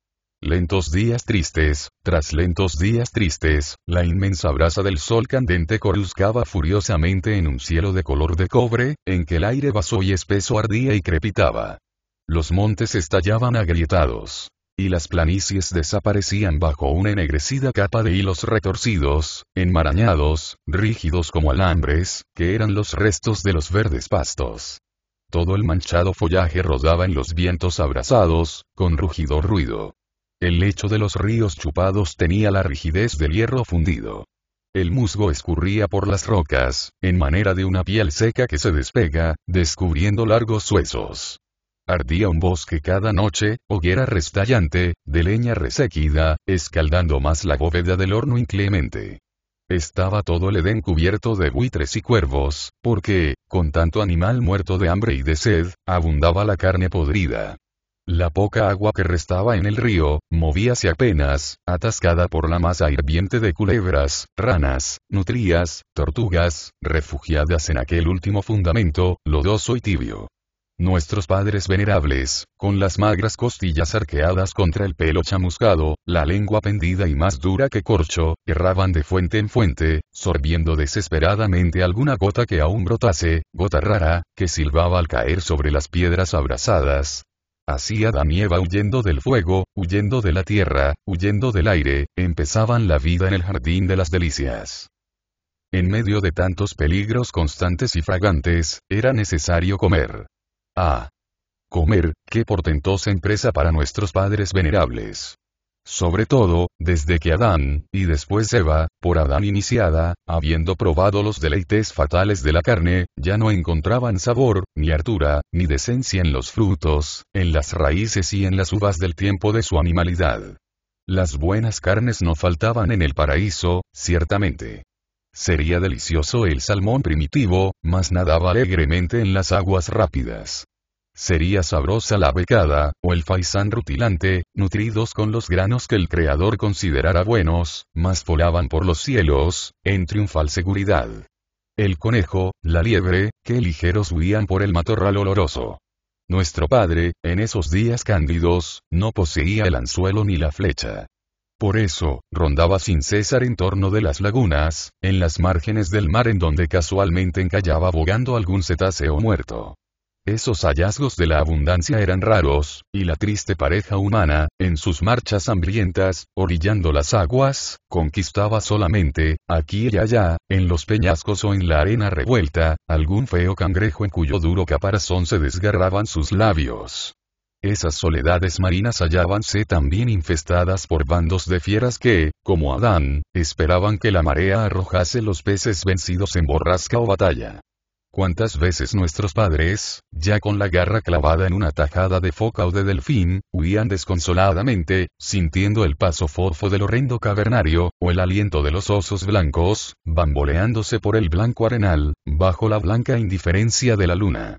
Lentos días tristes, tras lentos días tristes, la inmensa brasa del sol candente coruscaba furiosamente en un cielo de color de cobre, en que el aire vaso y espeso ardía y crepitaba. Los montes estallaban agrietados. Y las planicies desaparecían bajo una ennegrecida capa de hilos retorcidos, enmarañados, rígidos como alambres, que eran los restos de los verdes pastos. Todo el manchado follaje rodaba en los vientos abrasados, con rugido ruido el lecho de los ríos chupados tenía la rigidez del hierro fundido. El musgo escurría por las rocas, en manera de una piel seca que se despega, descubriendo largos huesos. Ardía un bosque cada noche, hoguera restallante, de leña resequida, escaldando más la bóveda del horno inclemente. Estaba todo el Edén cubierto de buitres y cuervos, porque, con tanto animal muerto de hambre y de sed, abundaba la carne podrida. La poca agua que restaba en el río, movíase apenas, atascada por la masa hirviente de culebras, ranas, nutrias, tortugas, refugiadas en aquel último fundamento, lodoso y tibio. Nuestros padres venerables, con las magras costillas arqueadas contra el pelo chamuscado, la lengua pendida y más dura que corcho, erraban de fuente en fuente, sorbiendo desesperadamente alguna gota que aún brotase, gota rara, que silbaba al caer sobre las piedras abrasadas, Así Adán y huyendo del fuego, huyendo de la tierra, huyendo del aire, empezaban la vida en el jardín de las delicias. En medio de tantos peligros constantes y fragantes, era necesario comer. Ah. Comer, qué portentosa empresa para nuestros padres venerables sobre todo, desde que Adán, y después Eva, por Adán iniciada, habiendo probado los deleites fatales de la carne, ya no encontraban sabor, ni hartura, ni decencia en los frutos, en las raíces y en las uvas del tiempo de su animalidad. Las buenas carnes no faltaban en el paraíso, ciertamente. Sería delicioso el salmón primitivo, mas nadaba alegremente en las aguas rápidas. Sería sabrosa la becada, o el faisán rutilante, nutridos con los granos que el Creador considerara buenos, mas volaban por los cielos, en triunfal seguridad. El conejo, la liebre, que ligeros huían por el matorral oloroso. Nuestro padre, en esos días cándidos, no poseía el anzuelo ni la flecha. Por eso, rondaba sin cesar en torno de las lagunas, en las márgenes del mar en donde casualmente encallaba bogando algún cetáceo muerto. Esos hallazgos de la abundancia eran raros, y la triste pareja humana, en sus marchas hambrientas, orillando las aguas, conquistaba solamente, aquí y allá, en los peñascos o en la arena revuelta, algún feo cangrejo en cuyo duro caparazón se desgarraban sus labios. Esas soledades marinas hallábanse también infestadas por bandos de fieras que, como Adán, esperaban que la marea arrojase los peces vencidos en borrasca o batalla. ¿Cuántas veces nuestros padres, ya con la garra clavada en una tajada de foca o de delfín, huían desconsoladamente, sintiendo el paso fofo del horrendo cavernario, o el aliento de los osos blancos, bamboleándose por el blanco arenal, bajo la blanca indiferencia de la luna?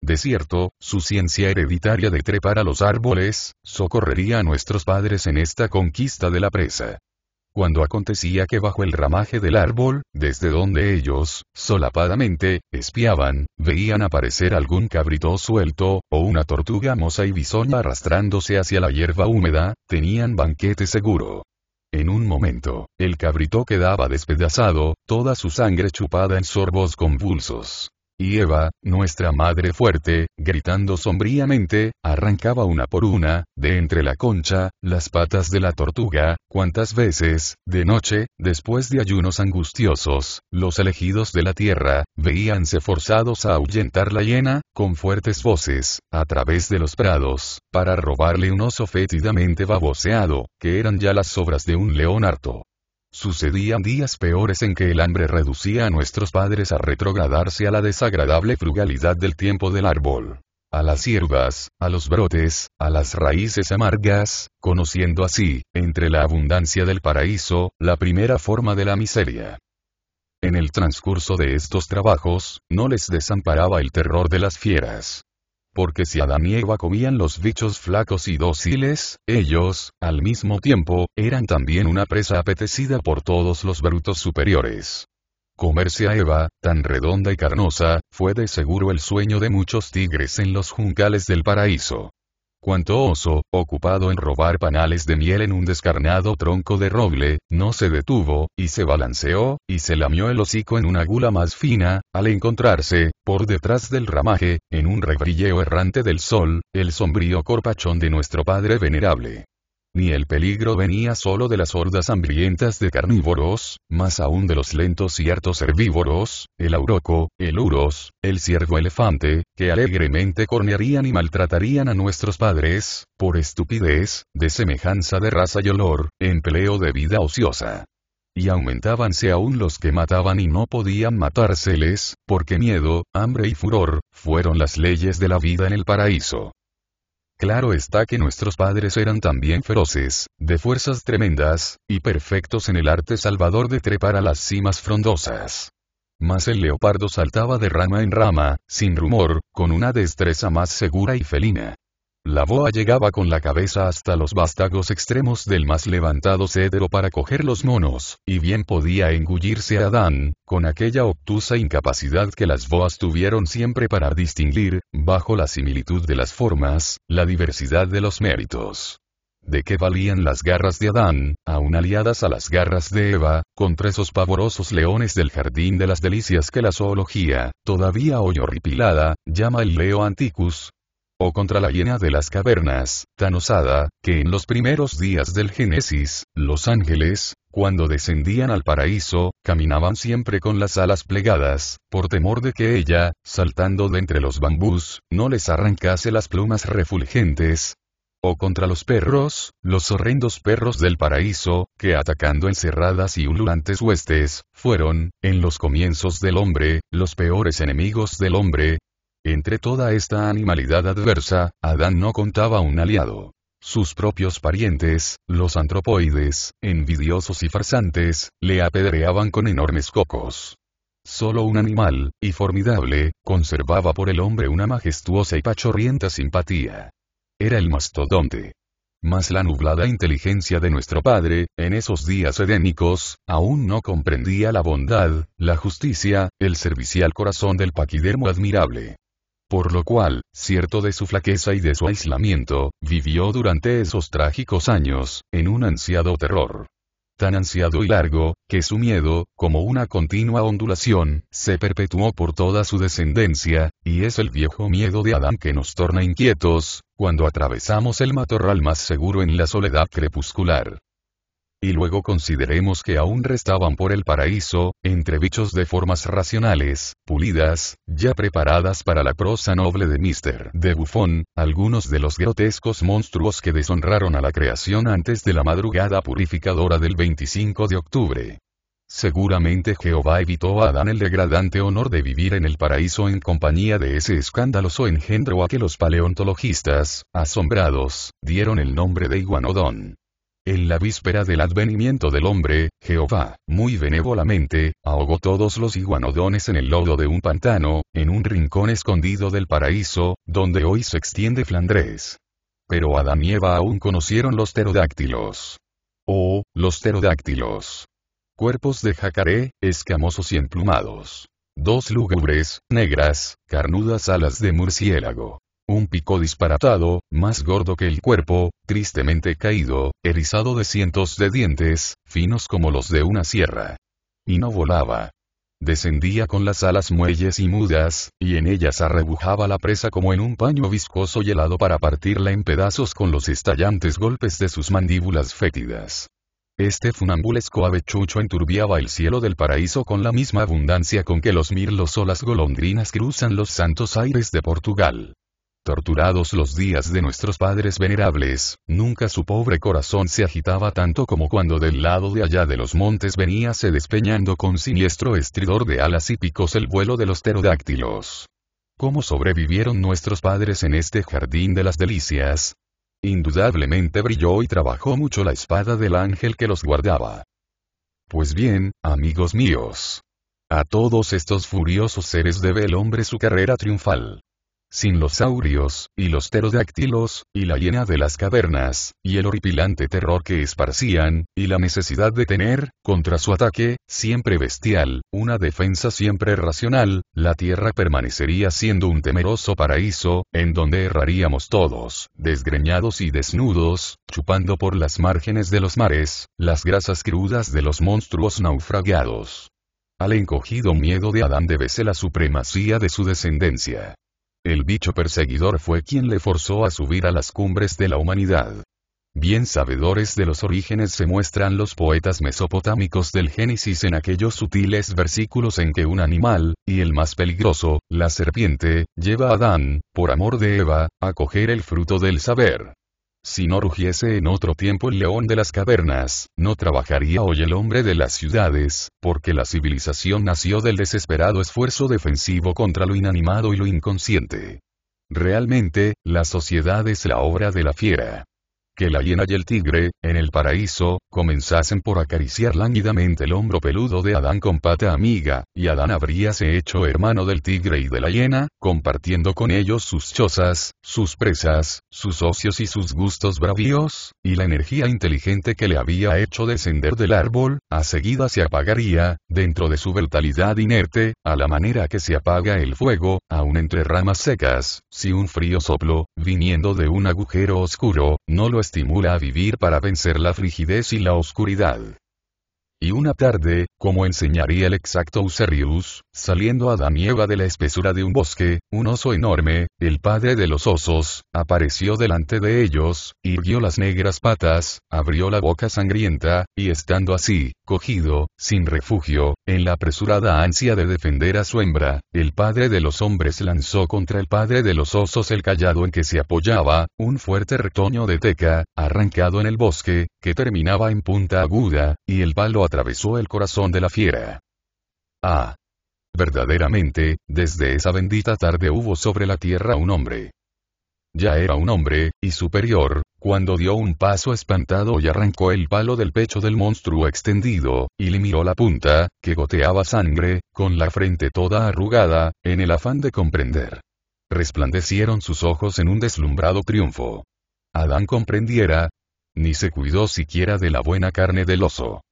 De cierto, su ciencia hereditaria de trepar a los árboles, socorrería a nuestros padres en esta conquista de la presa. Cuando acontecía que bajo el ramaje del árbol, desde donde ellos, solapadamente, espiaban, veían aparecer algún cabrito suelto, o una tortuga moza y bisona arrastrándose hacia la hierba húmeda, tenían banquete seguro. En un momento, el cabrito quedaba despedazado, toda su sangre chupada en sorbos convulsos. Y Eva, nuestra madre fuerte, gritando sombríamente, arrancaba una por una, de entre la concha, las patas de la tortuga, cuantas veces, de noche, después de ayunos angustiosos, los elegidos de la tierra, veíanse forzados a ahuyentar la hiena, con fuertes voces, a través de los prados, para robarle un oso fétidamente baboseado, que eran ya las sobras de un león harto. Sucedían días peores en que el hambre reducía a nuestros padres a retrogradarse a la desagradable frugalidad del tiempo del árbol. A las hierbas, a los brotes, a las raíces amargas, conociendo así, entre la abundancia del paraíso, la primera forma de la miseria. En el transcurso de estos trabajos, no les desamparaba el terror de las fieras. Porque si Adán y Eva comían los bichos flacos y dóciles, ellos, al mismo tiempo, eran también una presa apetecida por todos los brutos superiores. Comerse a Eva, tan redonda y carnosa, fue de seguro el sueño de muchos tigres en los juncales del paraíso. Cuanto oso, ocupado en robar panales de miel en un descarnado tronco de roble, no se detuvo, y se balanceó, y se lamió el hocico en una gula más fina, al encontrarse, por detrás del ramaje, en un rebrilleo errante del sol, el sombrío corpachón de nuestro Padre Venerable ni el peligro venía solo de las hordas hambrientas de carnívoros, más aún de los lentos y hartos herbívoros, el auroco, el uros, el ciervo elefante, que alegremente cornearían y maltratarían a nuestros padres, por estupidez, de semejanza de raza y olor, empleo de vida ociosa. Y aumentábanse aún los que mataban y no podían matárseles, porque miedo, hambre y furor, fueron las leyes de la vida en el paraíso. Claro está que nuestros padres eran también feroces, de fuerzas tremendas, y perfectos en el arte salvador de trepar a las cimas frondosas. Mas el leopardo saltaba de rama en rama, sin rumor, con una destreza más segura y felina. La boa llegaba con la cabeza hasta los vástagos extremos del más levantado cedro para coger los monos, y bien podía engullirse a Adán, con aquella obtusa incapacidad que las boas tuvieron siempre para distinguir, bajo la similitud de las formas, la diversidad de los méritos. ¿De qué valían las garras de Adán, aún aliadas a las garras de Eva, contra esos pavorosos leones del jardín de las delicias que la zoología, todavía hoy horripilada, llama el Leo Anticus, o contra la hiena de las cavernas, tan osada, que en los primeros días del Génesis, los ángeles, cuando descendían al paraíso, caminaban siempre con las alas plegadas, por temor de que ella, saltando de entre los bambús, no les arrancase las plumas refulgentes, o contra los perros, los horrendos perros del paraíso, que atacando encerradas y ululantes huestes, fueron, en los comienzos del hombre, los peores enemigos del hombre, entre toda esta animalidad adversa, Adán no contaba un aliado. Sus propios parientes, los antropoides, envidiosos y farsantes, le apedreaban con enormes cocos. Solo un animal, y formidable, conservaba por el hombre una majestuosa y pachorrienta simpatía. Era el mastodonte. Mas la nublada inteligencia de nuestro padre, en esos días edénicos, aún no comprendía la bondad, la justicia, el servicial corazón del paquidermo admirable por lo cual, cierto de su flaqueza y de su aislamiento, vivió durante esos trágicos años, en un ansiado terror tan ansiado y largo, que su miedo, como una continua ondulación, se perpetuó por toda su descendencia, y es el viejo miedo de Adán que nos torna inquietos, cuando atravesamos el matorral más seguro en la soledad crepuscular. Y luego consideremos que aún restaban por el paraíso, entre bichos de formas racionales, pulidas, ya preparadas para la prosa noble de Mr. de Buffon, algunos de los grotescos monstruos que deshonraron a la creación antes de la madrugada purificadora del 25 de octubre. Seguramente Jehová evitó a Adán el degradante honor de vivir en el paraíso en compañía de ese escandaloso engendro a que los paleontologistas, asombrados, dieron el nombre de Iguanodón. En la víspera del advenimiento del hombre, Jehová, muy benévolamente, ahogó todos los iguanodones en el lodo de un pantano, en un rincón escondido del paraíso, donde hoy se extiende Flandrés. Pero Adán y Eva aún conocieron los pterodáctilos. Oh, los pterodáctilos. Cuerpos de jacaré, escamosos y emplumados. Dos lúgubres, negras, carnudas alas de murciélago. Un pico disparatado, más gordo que el cuerpo, tristemente caído, erizado de cientos de dientes, finos como los de una sierra. Y no volaba. Descendía con las alas muelles y mudas, y en ellas arrebujaba la presa como en un paño viscoso y helado para partirla en pedazos con los estallantes golpes de sus mandíbulas fétidas. Este funambulesco avechucho enturbiaba el cielo del paraíso con la misma abundancia con que los mirlos o las golondrinas cruzan los santos aires de Portugal torturados los días de nuestros padres venerables, nunca su pobre corazón se agitaba tanto como cuando del lado de allá de los montes veníase despeñando con siniestro estridor de alas y picos el vuelo de los pterodáctilos. ¿Cómo sobrevivieron nuestros padres en este jardín de las delicias? Indudablemente brilló y trabajó mucho la espada del ángel que los guardaba. Pues bien, amigos míos. A todos estos furiosos seres debe el hombre su carrera triunfal sin los saurios, y los pterodáctilos, y la hiena de las cavernas, y el horripilante terror que esparcían, y la necesidad de tener, contra su ataque, siempre bestial, una defensa siempre racional, la tierra permanecería siendo un temeroso paraíso, en donde erraríamos todos, desgreñados y desnudos, chupando por las márgenes de los mares, las grasas crudas de los monstruos naufragados. Al encogido miedo de Adán debese la supremacía de su descendencia. El bicho perseguidor fue quien le forzó a subir a las cumbres de la humanidad. Bien sabedores de los orígenes se muestran los poetas mesopotámicos del Génesis en aquellos sutiles versículos en que un animal, y el más peligroso, la serpiente, lleva a Adán, por amor de Eva, a coger el fruto del saber. Si no rugiese en otro tiempo el león de las cavernas, no trabajaría hoy el hombre de las ciudades, porque la civilización nació del desesperado esfuerzo defensivo contra lo inanimado y lo inconsciente. Realmente, la sociedad es la obra de la fiera que la hiena y el tigre, en el paraíso, comenzasen por acariciar lánguidamente el hombro peludo de Adán con pata amiga, y Adán habríase hecho hermano del tigre y de la hiena, compartiendo con ellos sus chozas, sus presas, sus ocios y sus gustos bravíos, y la energía inteligente que le había hecho descender del árbol, a seguida se apagaría, dentro de su vitalidad inerte, a la manera que se apaga el fuego, aun entre ramas secas, si un frío soplo, viniendo de un agujero oscuro, no lo estimula a vivir para vencer la frigidez y la oscuridad. Y una tarde, como enseñaría el exacto Userius, saliendo a Danieva de la espesura de un bosque, un oso enorme, el padre de los osos, apareció delante de ellos, irguió las negras patas, abrió la boca sangrienta, y estando así, cogido, sin refugio, en la apresurada ansia de defender a su hembra, el padre de los hombres lanzó contra el padre de los osos el callado en que se apoyaba, un fuerte retoño de teca, arrancado en el bosque, que terminaba en punta aguda, y el palo atravesó el corazón de la fiera. Ah. Verdaderamente, desde esa bendita tarde hubo sobre la tierra un hombre. Ya era un hombre, y superior, cuando dio un paso espantado y arrancó el palo del pecho del monstruo extendido, y le miró la punta, que goteaba sangre, con la frente toda arrugada, en el afán de comprender. Resplandecieron sus ojos en un deslumbrado triunfo. Adán comprendiera. Ni se cuidó siquiera de la buena carne del oso.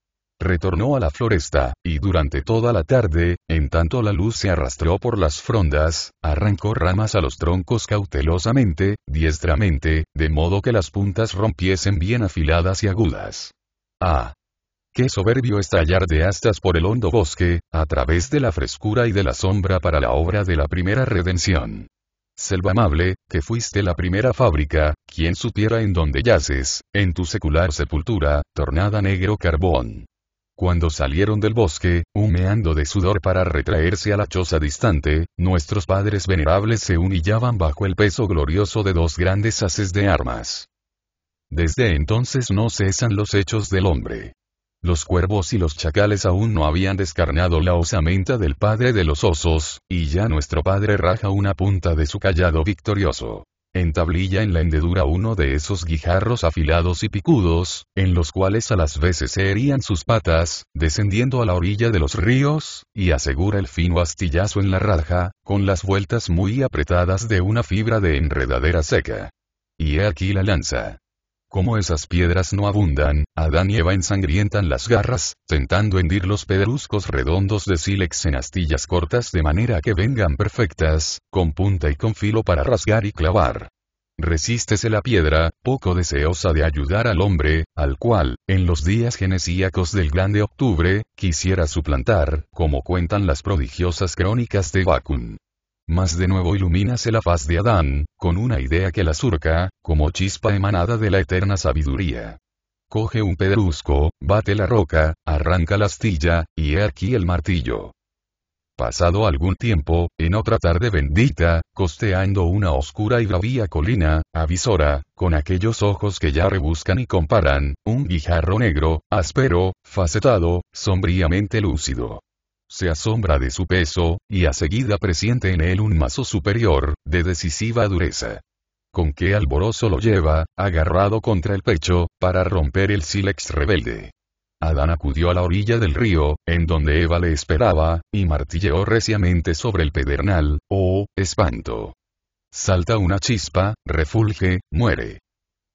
Retornó a la floresta, y durante toda la tarde, en tanto la luz se arrastró por las frondas, arrancó ramas a los troncos cautelosamente, diestramente, de modo que las puntas rompiesen bien afiladas y agudas. ¡Ah! Qué soberbio estallar de astas por el hondo bosque, a través de la frescura y de la sombra para la obra de la primera redención. Selva amable, que fuiste la primera fábrica, quien supiera en dónde yaces, en tu secular sepultura, tornada negro carbón. Cuando salieron del bosque, humeando de sudor para retraerse a la choza distante, nuestros padres venerables se humillaban bajo el peso glorioso de dos grandes haces de armas. Desde entonces no cesan los hechos del hombre. Los cuervos y los chacales aún no habían descarnado la osamenta del padre de los osos, y ya nuestro padre raja una punta de su callado victorioso. Entablilla en la hendedura uno de esos guijarros afilados y picudos, en los cuales a las veces se herían sus patas, descendiendo a la orilla de los ríos, y asegura el fino astillazo en la raja, con las vueltas muy apretadas de una fibra de enredadera seca. Y he aquí la lanza. Como esas piedras no abundan, Adán y Eva ensangrientan las garras, tentando hendir los pedruscos redondos de sílex en astillas cortas de manera que vengan perfectas, con punta y con filo para rasgar y clavar. Resístese la piedra, poco deseosa de ayudar al hombre, al cual, en los días genesíacos del grande octubre, quisiera suplantar, como cuentan las prodigiosas crónicas de Bacun. Mas de nuevo ilumínase la faz de Adán, con una idea que la surca, como chispa emanada de la eterna sabiduría. Coge un pedrusco, bate la roca, arranca la astilla, y he aquí el martillo. Pasado algún tiempo, en otra tarde bendita, costeando una oscura y bravía colina, avisora, con aquellos ojos que ya rebuscan y comparan, un guijarro negro, áspero, facetado, sombríamente lúcido se asombra de su peso, y a seguida presiente en él un mazo superior, de decisiva dureza. Con qué alborozo lo lleva, agarrado contra el pecho, para romper el sílex rebelde. Adán acudió a la orilla del río, en donde Eva le esperaba, y martilleó reciamente sobre el pedernal, oh, espanto. Salta una chispa, refulge, muere.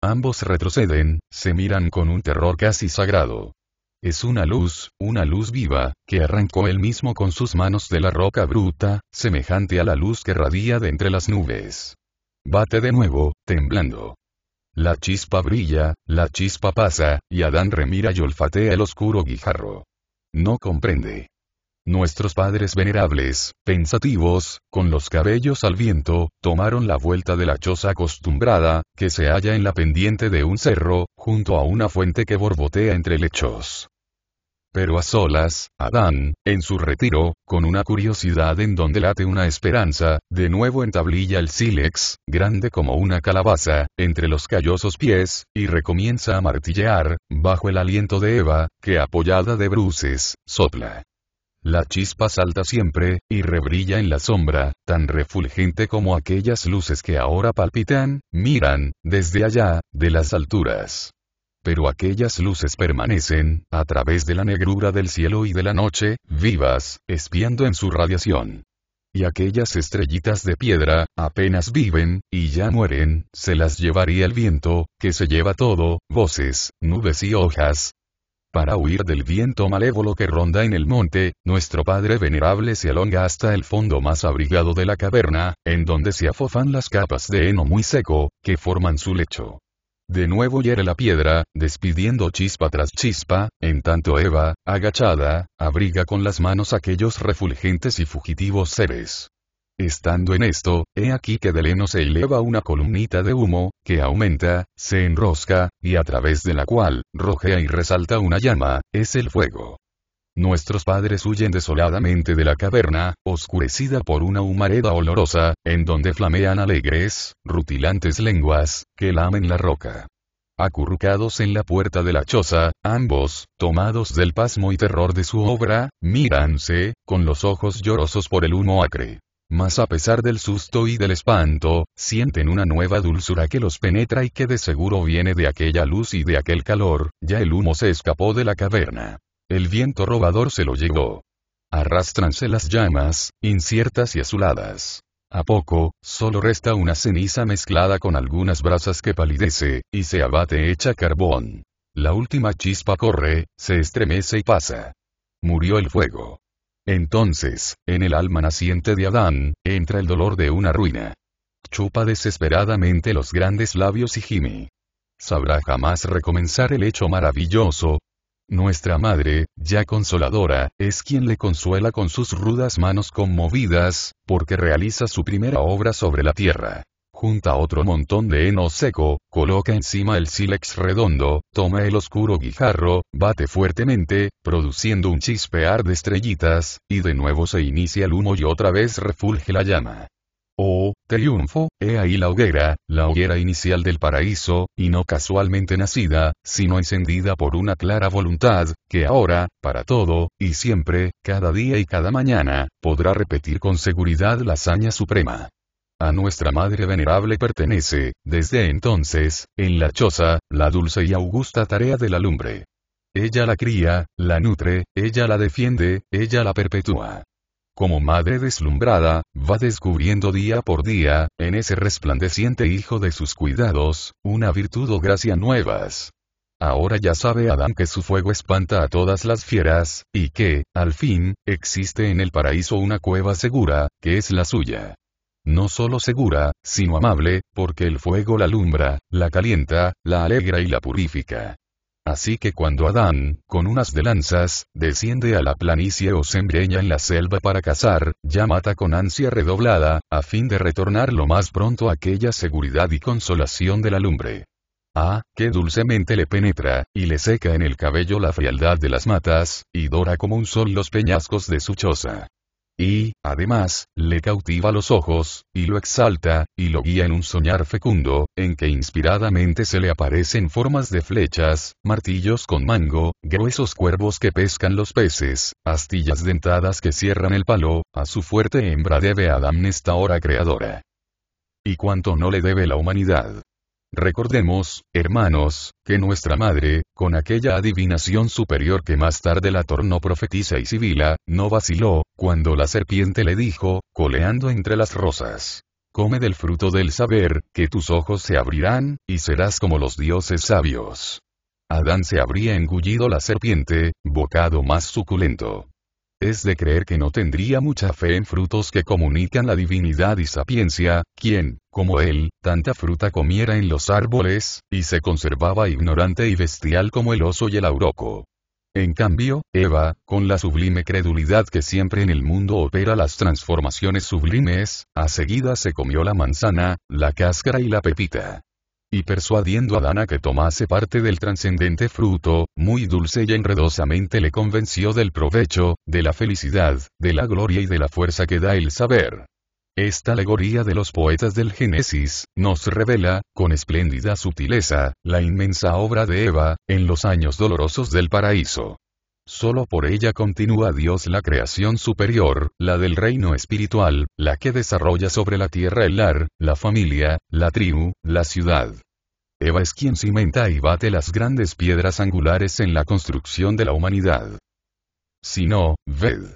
Ambos retroceden, se miran con un terror casi sagrado. Es una luz, una luz viva, que arrancó él mismo con sus manos de la roca bruta, semejante a la luz que radía de entre las nubes. Bate de nuevo, temblando. La chispa brilla, la chispa pasa, y Adán remira y olfatea el oscuro guijarro. No comprende. Nuestros padres venerables, pensativos, con los cabellos al viento, tomaron la vuelta de la choza acostumbrada, que se halla en la pendiente de un cerro, junto a una fuente que borbotea entre lechos pero a solas, Adán, en su retiro, con una curiosidad en donde late una esperanza, de nuevo entablilla el sílex, grande como una calabaza, entre los callosos pies, y recomienza a martillear, bajo el aliento de Eva, que apoyada de bruces, sopla. La chispa salta siempre, y rebrilla en la sombra, tan refulgente como aquellas luces que ahora palpitan, miran, desde allá, de las alturas pero aquellas luces permanecen, a través de la negrura del cielo y de la noche, vivas, espiando en su radiación. Y aquellas estrellitas de piedra, apenas viven, y ya mueren, se las llevaría el viento, que se lleva todo, voces, nubes y hojas. Para huir del viento malévolo que ronda en el monte, nuestro Padre Venerable se alonga hasta el fondo más abrigado de la caverna, en donde se afofan las capas de heno muy seco, que forman su lecho de nuevo hiere la piedra, despidiendo chispa tras chispa, en tanto Eva, agachada, abriga con las manos aquellos refulgentes y fugitivos seres. Estando en esto, he aquí que del heno se eleva una columnita de humo, que aumenta, se enrosca, y a través de la cual, rojea y resalta una llama, es el fuego. Nuestros padres huyen desoladamente de la caverna, oscurecida por una humareda olorosa, en donde flamean alegres, rutilantes lenguas, que lamen la roca. Acurrucados en la puerta de la choza, ambos, tomados del pasmo y terror de su obra, míranse, con los ojos llorosos por el humo acre. Mas a pesar del susto y del espanto, sienten una nueva dulzura que los penetra y que de seguro viene de aquella luz y de aquel calor, ya el humo se escapó de la caverna. El viento robador se lo llevó. Arrastranse las llamas, inciertas y azuladas. A poco, solo resta una ceniza mezclada con algunas brasas que palidece, y se abate hecha carbón. La última chispa corre, se estremece y pasa. Murió el fuego. Entonces, en el alma naciente de Adán, entra el dolor de una ruina. Chupa desesperadamente los grandes labios y gime. ¿Sabrá jamás recomenzar el hecho maravilloso? nuestra madre, ya consoladora, es quien le consuela con sus rudas manos conmovidas, porque realiza su primera obra sobre la tierra. Junta otro montón de heno seco, coloca encima el sílex redondo, toma el oscuro guijarro, bate fuertemente, produciendo un chispear de estrellitas, y de nuevo se inicia el humo y otra vez refulge la llama. Oh, triunfo, he ahí la hoguera, la hoguera inicial del paraíso, y no casualmente nacida, sino encendida por una clara voluntad, que ahora, para todo, y siempre, cada día y cada mañana, podrá repetir con seguridad la hazaña suprema. A nuestra Madre Venerable pertenece, desde entonces, en la choza, la dulce y augusta tarea de la lumbre. Ella la cría, la nutre, ella la defiende, ella la perpetúa. Como madre deslumbrada, va descubriendo día por día, en ese resplandeciente hijo de sus cuidados, una virtud o gracia nuevas. Ahora ya sabe Adán que su fuego espanta a todas las fieras, y que, al fin, existe en el paraíso una cueva segura, que es la suya. No solo segura, sino amable, porque el fuego la alumbra, la calienta, la alegra y la purifica. Así que cuando Adán, con unas de lanzas, desciende a la planicie o se embreña en la selva para cazar, ya mata con ansia redoblada, a fin de retornar lo más pronto a aquella seguridad y consolación de la lumbre. Ah, que dulcemente le penetra, y le seca en el cabello la frialdad de las matas, y dora como un sol los peñascos de su choza. Y, además, le cautiva los ojos, y lo exalta, y lo guía en un soñar fecundo, en que inspiradamente se le aparecen formas de flechas, martillos con mango, gruesos cuervos que pescan los peces, astillas dentadas que cierran el palo, a su fuerte hembra debe Adam esta hora creadora. Y cuánto no le debe la humanidad. Recordemos, hermanos, que nuestra madre, con aquella adivinación superior que más tarde la tornó profetisa y sibila, no vaciló, cuando la serpiente le dijo, coleando entre las rosas. Come del fruto del saber, que tus ojos se abrirán, y serás como los dioses sabios. Adán se habría engullido la serpiente, bocado más suculento de creer que no tendría mucha fe en frutos que comunican la divinidad y sapiencia, quien, como él, tanta fruta comiera en los árboles, y se conservaba ignorante y bestial como el oso y el auroco. En cambio, Eva, con la sublime credulidad que siempre en el mundo opera las transformaciones sublimes, a seguida se comió la manzana, la cáscara y la pepita y persuadiendo a Dana que tomase parte del trascendente fruto, muy dulce y enredosamente le convenció del provecho, de la felicidad, de la gloria y de la fuerza que da el saber. Esta alegoría de los poetas del Génesis, nos revela, con espléndida sutileza, la inmensa obra de Eva, en los años dolorosos del paraíso. Solo por ella continúa Dios la creación superior, la del reino espiritual, la que desarrolla sobre la tierra el lar, la familia, la tribu, la ciudad. Eva es quien cimenta y bate las grandes piedras angulares en la construcción de la humanidad. Si no, ved.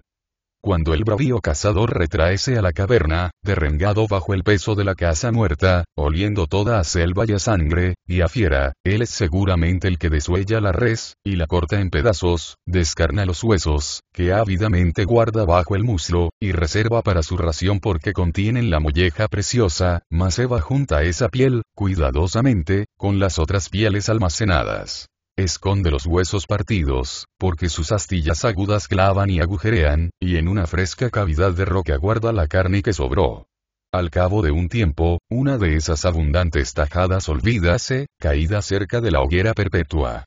Cuando el bravío cazador retraese a la caverna, derrengado bajo el peso de la caza muerta, oliendo toda a selva y a sangre, y a fiera, él es seguramente el que desuella la res, y la corta en pedazos, descarna los huesos, que ávidamente guarda bajo el muslo, y reserva para su ración porque contienen la molleja preciosa, mas Eva junta esa piel, cuidadosamente, con las otras pieles almacenadas esconde los huesos partidos, porque sus astillas agudas clavan y agujerean, y en una fresca cavidad de roca guarda la carne que sobró. Al cabo de un tiempo, una de esas abundantes tajadas olvídase, caída cerca de la hoguera perpetua.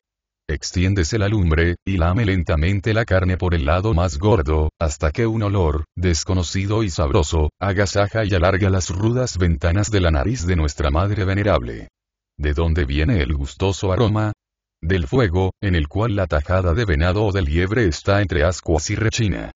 Extiéndese la lumbre, y lame lentamente la carne por el lado más gordo, hasta que un olor, desconocido y sabroso, agasaja y alarga las rudas ventanas de la nariz de nuestra Madre Venerable. ¿De dónde viene el gustoso aroma? del fuego, en el cual la tajada de venado o de liebre está entre ascuas y rechina.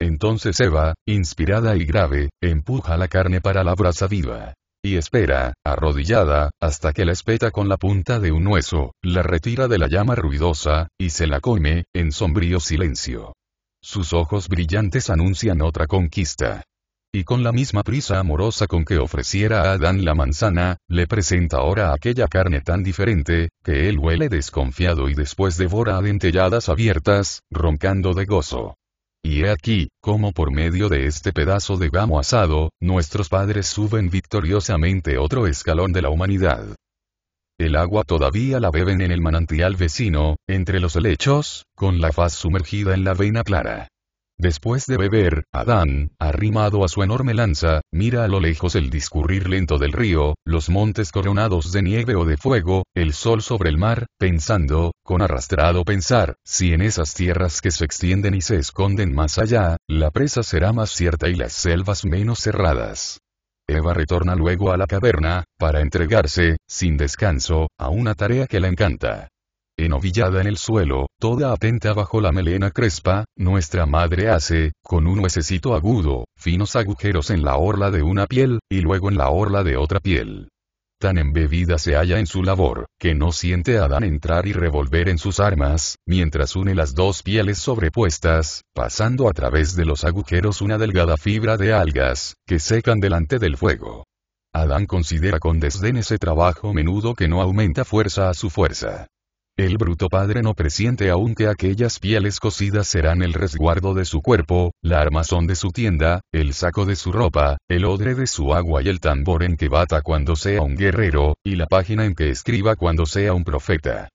Entonces Eva, inspirada y grave, empuja la carne para la brasa viva. Y espera, arrodillada, hasta que la espeta con la punta de un hueso, la retira de la llama ruidosa, y se la come, en sombrío silencio. Sus ojos brillantes anuncian otra conquista. Y con la misma prisa amorosa con que ofreciera a Adán la manzana, le presenta ahora aquella carne tan diferente, que él huele desconfiado y después devora a dentelladas abiertas, roncando de gozo. Y he aquí, como por medio de este pedazo de gamo asado, nuestros padres suben victoriosamente otro escalón de la humanidad. El agua todavía la beben en el manantial vecino, entre los helechos, con la faz sumergida en la vena clara. Después de beber, Adán, arrimado a su enorme lanza, mira a lo lejos el discurrir lento del río, los montes coronados de nieve o de fuego, el sol sobre el mar, pensando, con arrastrado pensar, si en esas tierras que se extienden y se esconden más allá, la presa será más cierta y las selvas menos cerradas. Eva retorna luego a la caverna, para entregarse, sin descanso, a una tarea que la encanta enovillada en el suelo, toda atenta bajo la melena crespa, nuestra madre hace, con un huesecito agudo, finos agujeros en la orla de una piel, y luego en la orla de otra piel. Tan embebida se halla en su labor, que no siente a Adán entrar y revolver en sus armas, mientras une las dos pieles sobrepuestas, pasando a través de los agujeros una delgada fibra de algas, que secan delante del fuego. Adán considera con desdén ese trabajo menudo que no aumenta fuerza a su fuerza. El bruto padre no presiente aún que aquellas pieles cocidas serán el resguardo de su cuerpo, la armazón de su tienda, el saco de su ropa, el odre de su agua y el tambor en que bata cuando sea un guerrero, y la página en que escriba cuando sea un profeta.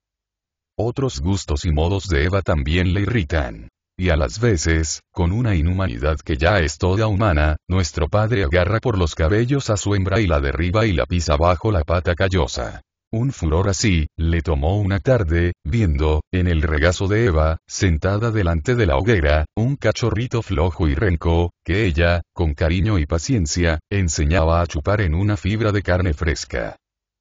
Otros gustos y modos de Eva también le irritan. Y a las veces, con una inhumanidad que ya es toda humana, nuestro padre agarra por los cabellos a su hembra y la derriba y la pisa bajo la pata callosa. Un furor así, le tomó una tarde, viendo, en el regazo de Eva, sentada delante de la hoguera, un cachorrito flojo y renco, que ella, con cariño y paciencia, enseñaba a chupar en una fibra de carne fresca.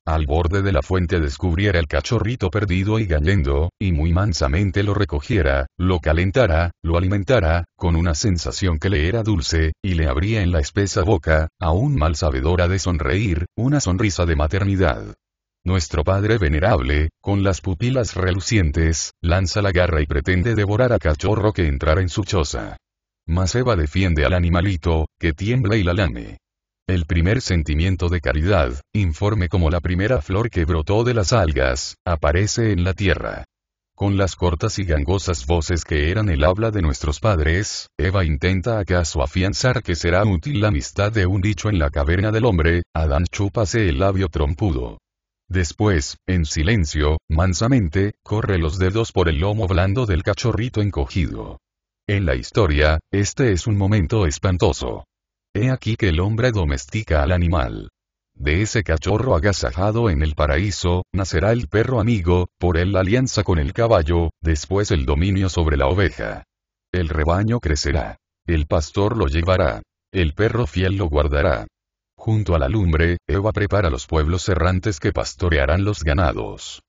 Al borde de la fuente descubriera el cachorrito perdido y gallendo, y muy mansamente lo recogiera, lo calentara, lo alimentara, con una sensación que le era dulce, y le abría en la espesa boca, aún mal sabedora de sonreír, una sonrisa de maternidad. Nuestro Padre Venerable, con las pupilas relucientes, lanza la garra y pretende devorar a cachorro que entrara en su choza. Mas Eva defiende al animalito, que tiembla y la lame. El primer sentimiento de caridad, informe como la primera flor que brotó de las algas, aparece en la tierra. Con las cortas y gangosas voces que eran el habla de nuestros padres, Eva intenta acaso afianzar que será útil la amistad de un dicho en la caverna del hombre, Adán chúpase el labio trompudo. Después, en silencio, mansamente, corre los dedos por el lomo blando del cachorrito encogido. En la historia, este es un momento espantoso. He aquí que el hombre domestica al animal. De ese cachorro agasajado en el paraíso, nacerá el perro amigo, por él la alianza con el caballo, después el dominio sobre la oveja. El rebaño crecerá. El pastor lo llevará. El perro fiel lo guardará. Junto a la lumbre, Eva prepara los pueblos errantes que pastorearán los ganados.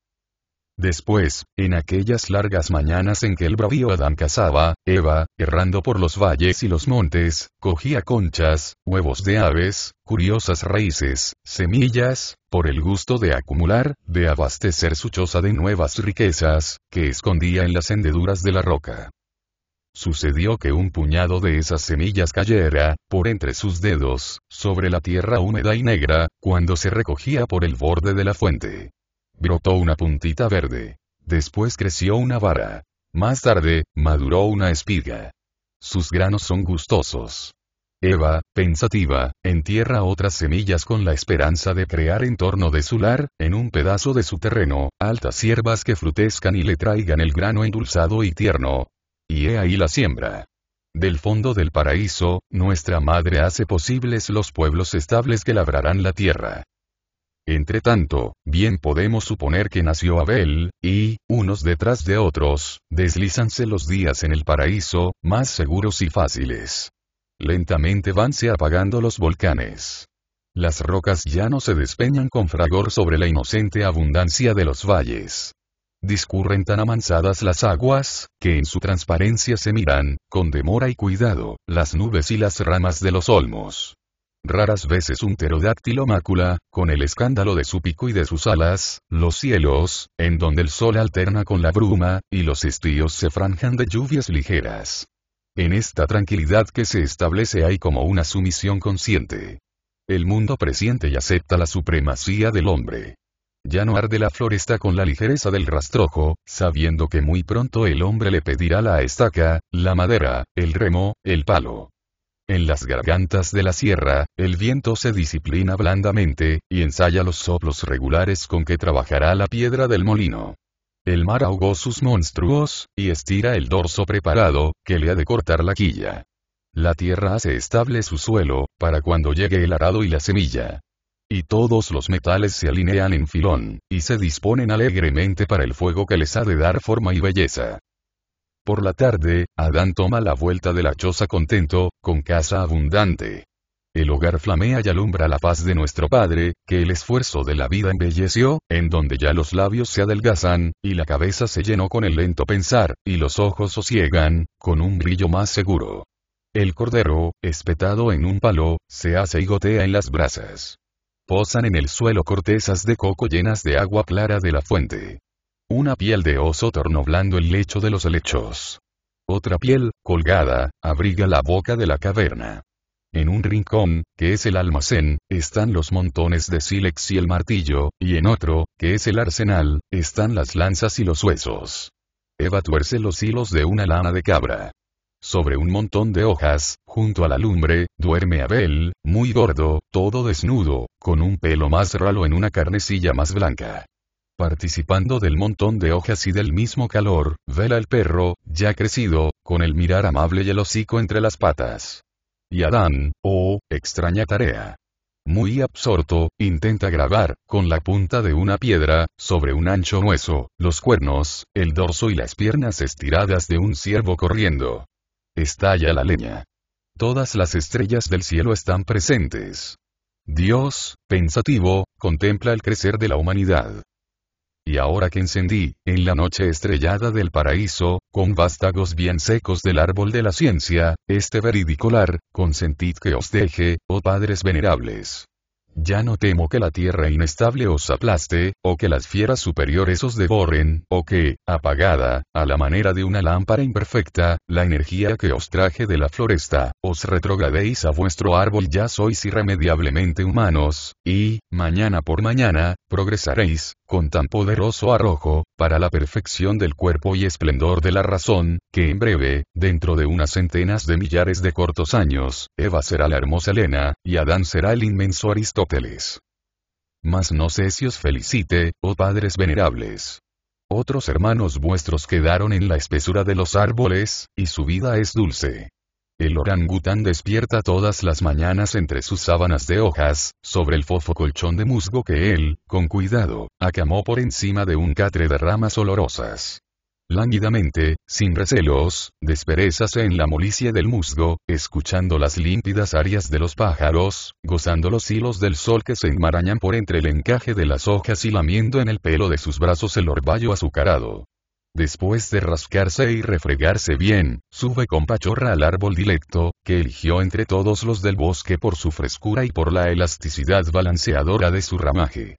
Después, en aquellas largas mañanas en que el bravío Adán cazaba, Eva, errando por los valles y los montes, cogía conchas, huevos de aves, curiosas raíces, semillas, por el gusto de acumular, de abastecer su choza de nuevas riquezas, que escondía en las hendeduras de la roca. Sucedió que un puñado de esas semillas cayera, por entre sus dedos, sobre la tierra húmeda y negra, cuando se recogía por el borde de la fuente. Brotó una puntita verde. Después creció una vara. Más tarde, maduró una espiga. Sus granos son gustosos. Eva, pensativa, entierra otras semillas con la esperanza de crear en torno de su lar, en un pedazo de su terreno, altas hierbas que frutezcan y le traigan el grano endulzado y tierno, y he ahí la siembra. Del fondo del paraíso, nuestra madre hace posibles los pueblos estables que labrarán la tierra. Entre tanto, bien podemos suponer que nació Abel, y, unos detrás de otros, deslízanse los días en el paraíso, más seguros y fáciles. Lentamente vanse apagando los volcanes. Las rocas ya no se despeñan con fragor sobre la inocente abundancia de los valles. Discurren tan amansadas las aguas, que en su transparencia se miran, con demora y cuidado, las nubes y las ramas de los olmos. Raras veces un pterodáctilo mácula, con el escándalo de su pico y de sus alas, los cielos, en donde el sol alterna con la bruma, y los estíos se franjan de lluvias ligeras. En esta tranquilidad que se establece hay como una sumisión consciente. El mundo presiente y acepta la supremacía del hombre. Ya no arde la floresta con la ligereza del rastrojo, sabiendo que muy pronto el hombre le pedirá la estaca, la madera, el remo, el palo. En las gargantas de la sierra, el viento se disciplina blandamente, y ensaya los soplos regulares con que trabajará la piedra del molino. El mar ahogó sus monstruos, y estira el dorso preparado, que le ha de cortar la quilla. La tierra hace estable su suelo, para cuando llegue el arado y la semilla. Y todos los metales se alinean en filón, y se disponen alegremente para el fuego que les ha de dar forma y belleza. Por la tarde, Adán toma la vuelta de la choza contento, con casa abundante. El hogar flamea y alumbra la paz de nuestro Padre, que el esfuerzo de la vida embelleció, en donde ya los labios se adelgazan, y la cabeza se llenó con el lento pensar, y los ojos sosiegan, con un brillo más seguro. El cordero, espetado en un palo, se hace y gotea en las brasas. Posan en el suelo cortezas de coco llenas de agua clara de la fuente. Una piel de oso tornoblando el lecho de los lechos. Otra piel, colgada, abriga la boca de la caverna. En un rincón, que es el almacén, están los montones de sílex y el martillo, y en otro, que es el arsenal, están las lanzas y los huesos. Eva tuerce los hilos de una lana de cabra. Sobre un montón de hojas, junto a la lumbre, duerme Abel, muy gordo, todo desnudo, con un pelo más ralo en una carnecilla más blanca. Participando del montón de hojas y del mismo calor, vela el perro, ya crecido, con el mirar amable y el hocico entre las patas. Y Adán, oh, extraña tarea. Muy absorto, intenta grabar, con la punta de una piedra, sobre un ancho hueso, los cuernos, el dorso y las piernas estiradas de un ciervo corriendo. Estalla la leña. Todas las estrellas del cielo están presentes. Dios, pensativo, contempla el crecer de la humanidad. Y ahora que encendí, en la noche estrellada del paraíso, con vástagos bien secos del árbol de la ciencia, este veridicolar, consentid que os deje, oh padres venerables. Ya no temo que la tierra inestable os aplaste, o que las fieras superiores os devoren, o que, apagada, a la manera de una lámpara imperfecta, la energía que os traje de la floresta, os retrogradéis a vuestro árbol ya sois irremediablemente humanos, y, mañana por mañana, progresaréis, con tan poderoso arrojo, para la perfección del cuerpo y esplendor de la razón, que en breve, dentro de unas centenas de millares de cortos años, Eva será la hermosa Elena, y Adán será el inmenso aristócrata. Mas no sé si os felicite, oh padres venerables. Otros hermanos vuestros quedaron en la espesura de los árboles, y su vida es dulce. El orangután despierta todas las mañanas entre sus sábanas de hojas, sobre el fofo colchón de musgo que él, con cuidado, acamó por encima de un catre de ramas olorosas. Lánguidamente, sin recelos, desperezase en la molicie del musgo, escuchando las límpidas arias de los pájaros, gozando los hilos del sol que se enmarañan por entre el encaje de las hojas y lamiendo en el pelo de sus brazos el orvallo azucarado. Después de rascarse y refregarse bien, sube con pachorra al árbol dilecto, que eligió entre todos los del bosque por su frescura y por la elasticidad balanceadora de su ramaje.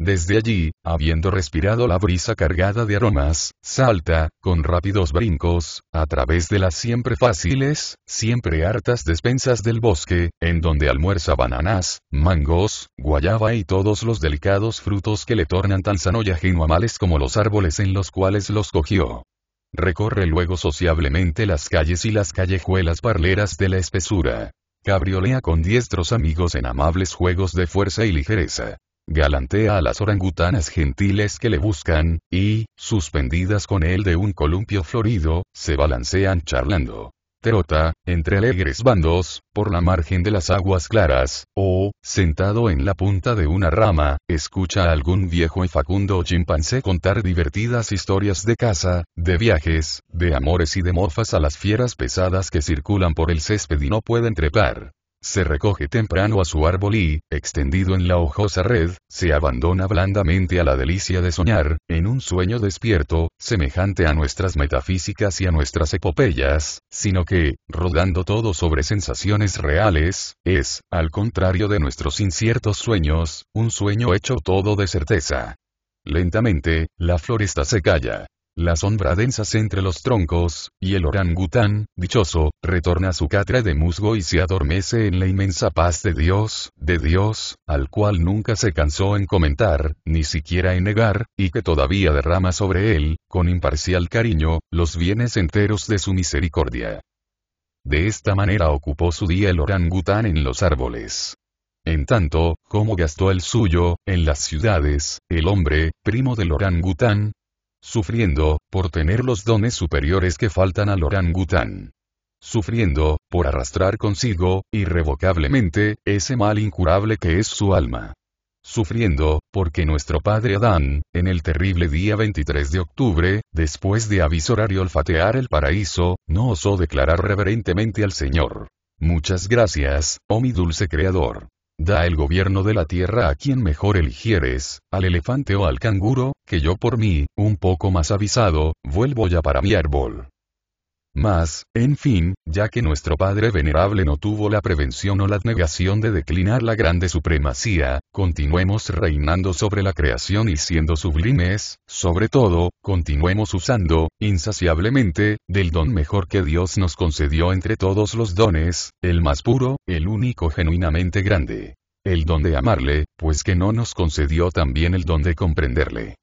Desde allí, habiendo respirado la brisa cargada de aromas, salta, con rápidos brincos, a través de las siempre fáciles, siempre hartas despensas del bosque, en donde almuerza bananas, mangos, guayaba y todos los delicados frutos que le tornan tan sano y ajeno como los árboles en los cuales los cogió. Recorre luego sociablemente las calles y las callejuelas parleras de la espesura. Cabriolea con diestros amigos en amables juegos de fuerza y ligereza galantea a las orangutanas gentiles que le buscan, y, suspendidas con él de un columpio florido, se balancean charlando. Terota, entre alegres bandos, por la margen de las aguas claras, o, sentado en la punta de una rama, escucha a algún viejo y facundo chimpancé contar divertidas historias de caza, de viajes, de amores y de mofas a las fieras pesadas que circulan por el césped y no pueden trepar. Se recoge temprano a su árbol y, extendido en la hojosa red, se abandona blandamente a la delicia de soñar, en un sueño despierto, semejante a nuestras metafísicas y a nuestras epopeyas, sino que, rodando todo sobre sensaciones reales, es, al contrario de nuestros inciertos sueños, un sueño hecho todo de certeza. Lentamente, la floresta se calla la sombra densas entre los troncos, y el orangután, dichoso, retorna a su catra de musgo y se adormece en la inmensa paz de Dios, de Dios, al cual nunca se cansó en comentar, ni siquiera en negar, y que todavía derrama sobre él, con imparcial cariño, los bienes enteros de su misericordia. De esta manera ocupó su día el orangután en los árboles. En tanto, como gastó el suyo, en las ciudades, el hombre, primo del orangután, Sufriendo, por tener los dones superiores que faltan al orangután. Sufriendo, por arrastrar consigo, irrevocablemente, ese mal incurable que es su alma sufriendo, porque nuestro padre Adán, en el terrible día 23 de octubre, después de avisorar y olfatear el paraíso, no osó declarar reverentemente al Señor. Muchas gracias, oh mi dulce Creador. Da el gobierno de la tierra a quien mejor eligieres, al elefante o al canguro, que yo por mí, un poco más avisado, vuelvo ya para mi árbol. Mas, en fin, ya que nuestro Padre Venerable no tuvo la prevención o la negación de declinar la grande supremacía, continuemos reinando sobre la creación y siendo sublimes, sobre todo, continuemos usando, insaciablemente, del don mejor que Dios nos concedió entre todos los dones, el más puro, el único genuinamente grande. El don de amarle, pues que no nos concedió también el don de comprenderle.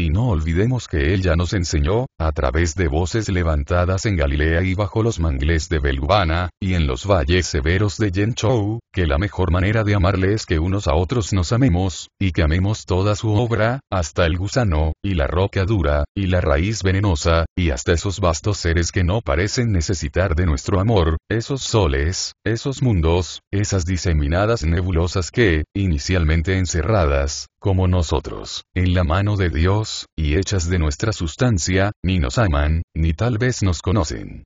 Y no olvidemos que él ya nos enseñó, a través de voces levantadas en Galilea y bajo los mangles de Belubana, y en los valles severos de Yenchou, que la mejor manera de amarle es que unos a otros nos amemos, y que amemos toda su obra, hasta el gusano, y la roca dura, y la raíz venenosa, y hasta esos vastos seres que no parecen necesitar de nuestro amor, esos soles, esos mundos, esas diseminadas nebulosas que, inicialmente encerradas, como nosotros, en la mano de Dios, y hechas de nuestra sustancia, ni nos aman, ni tal vez nos conocen.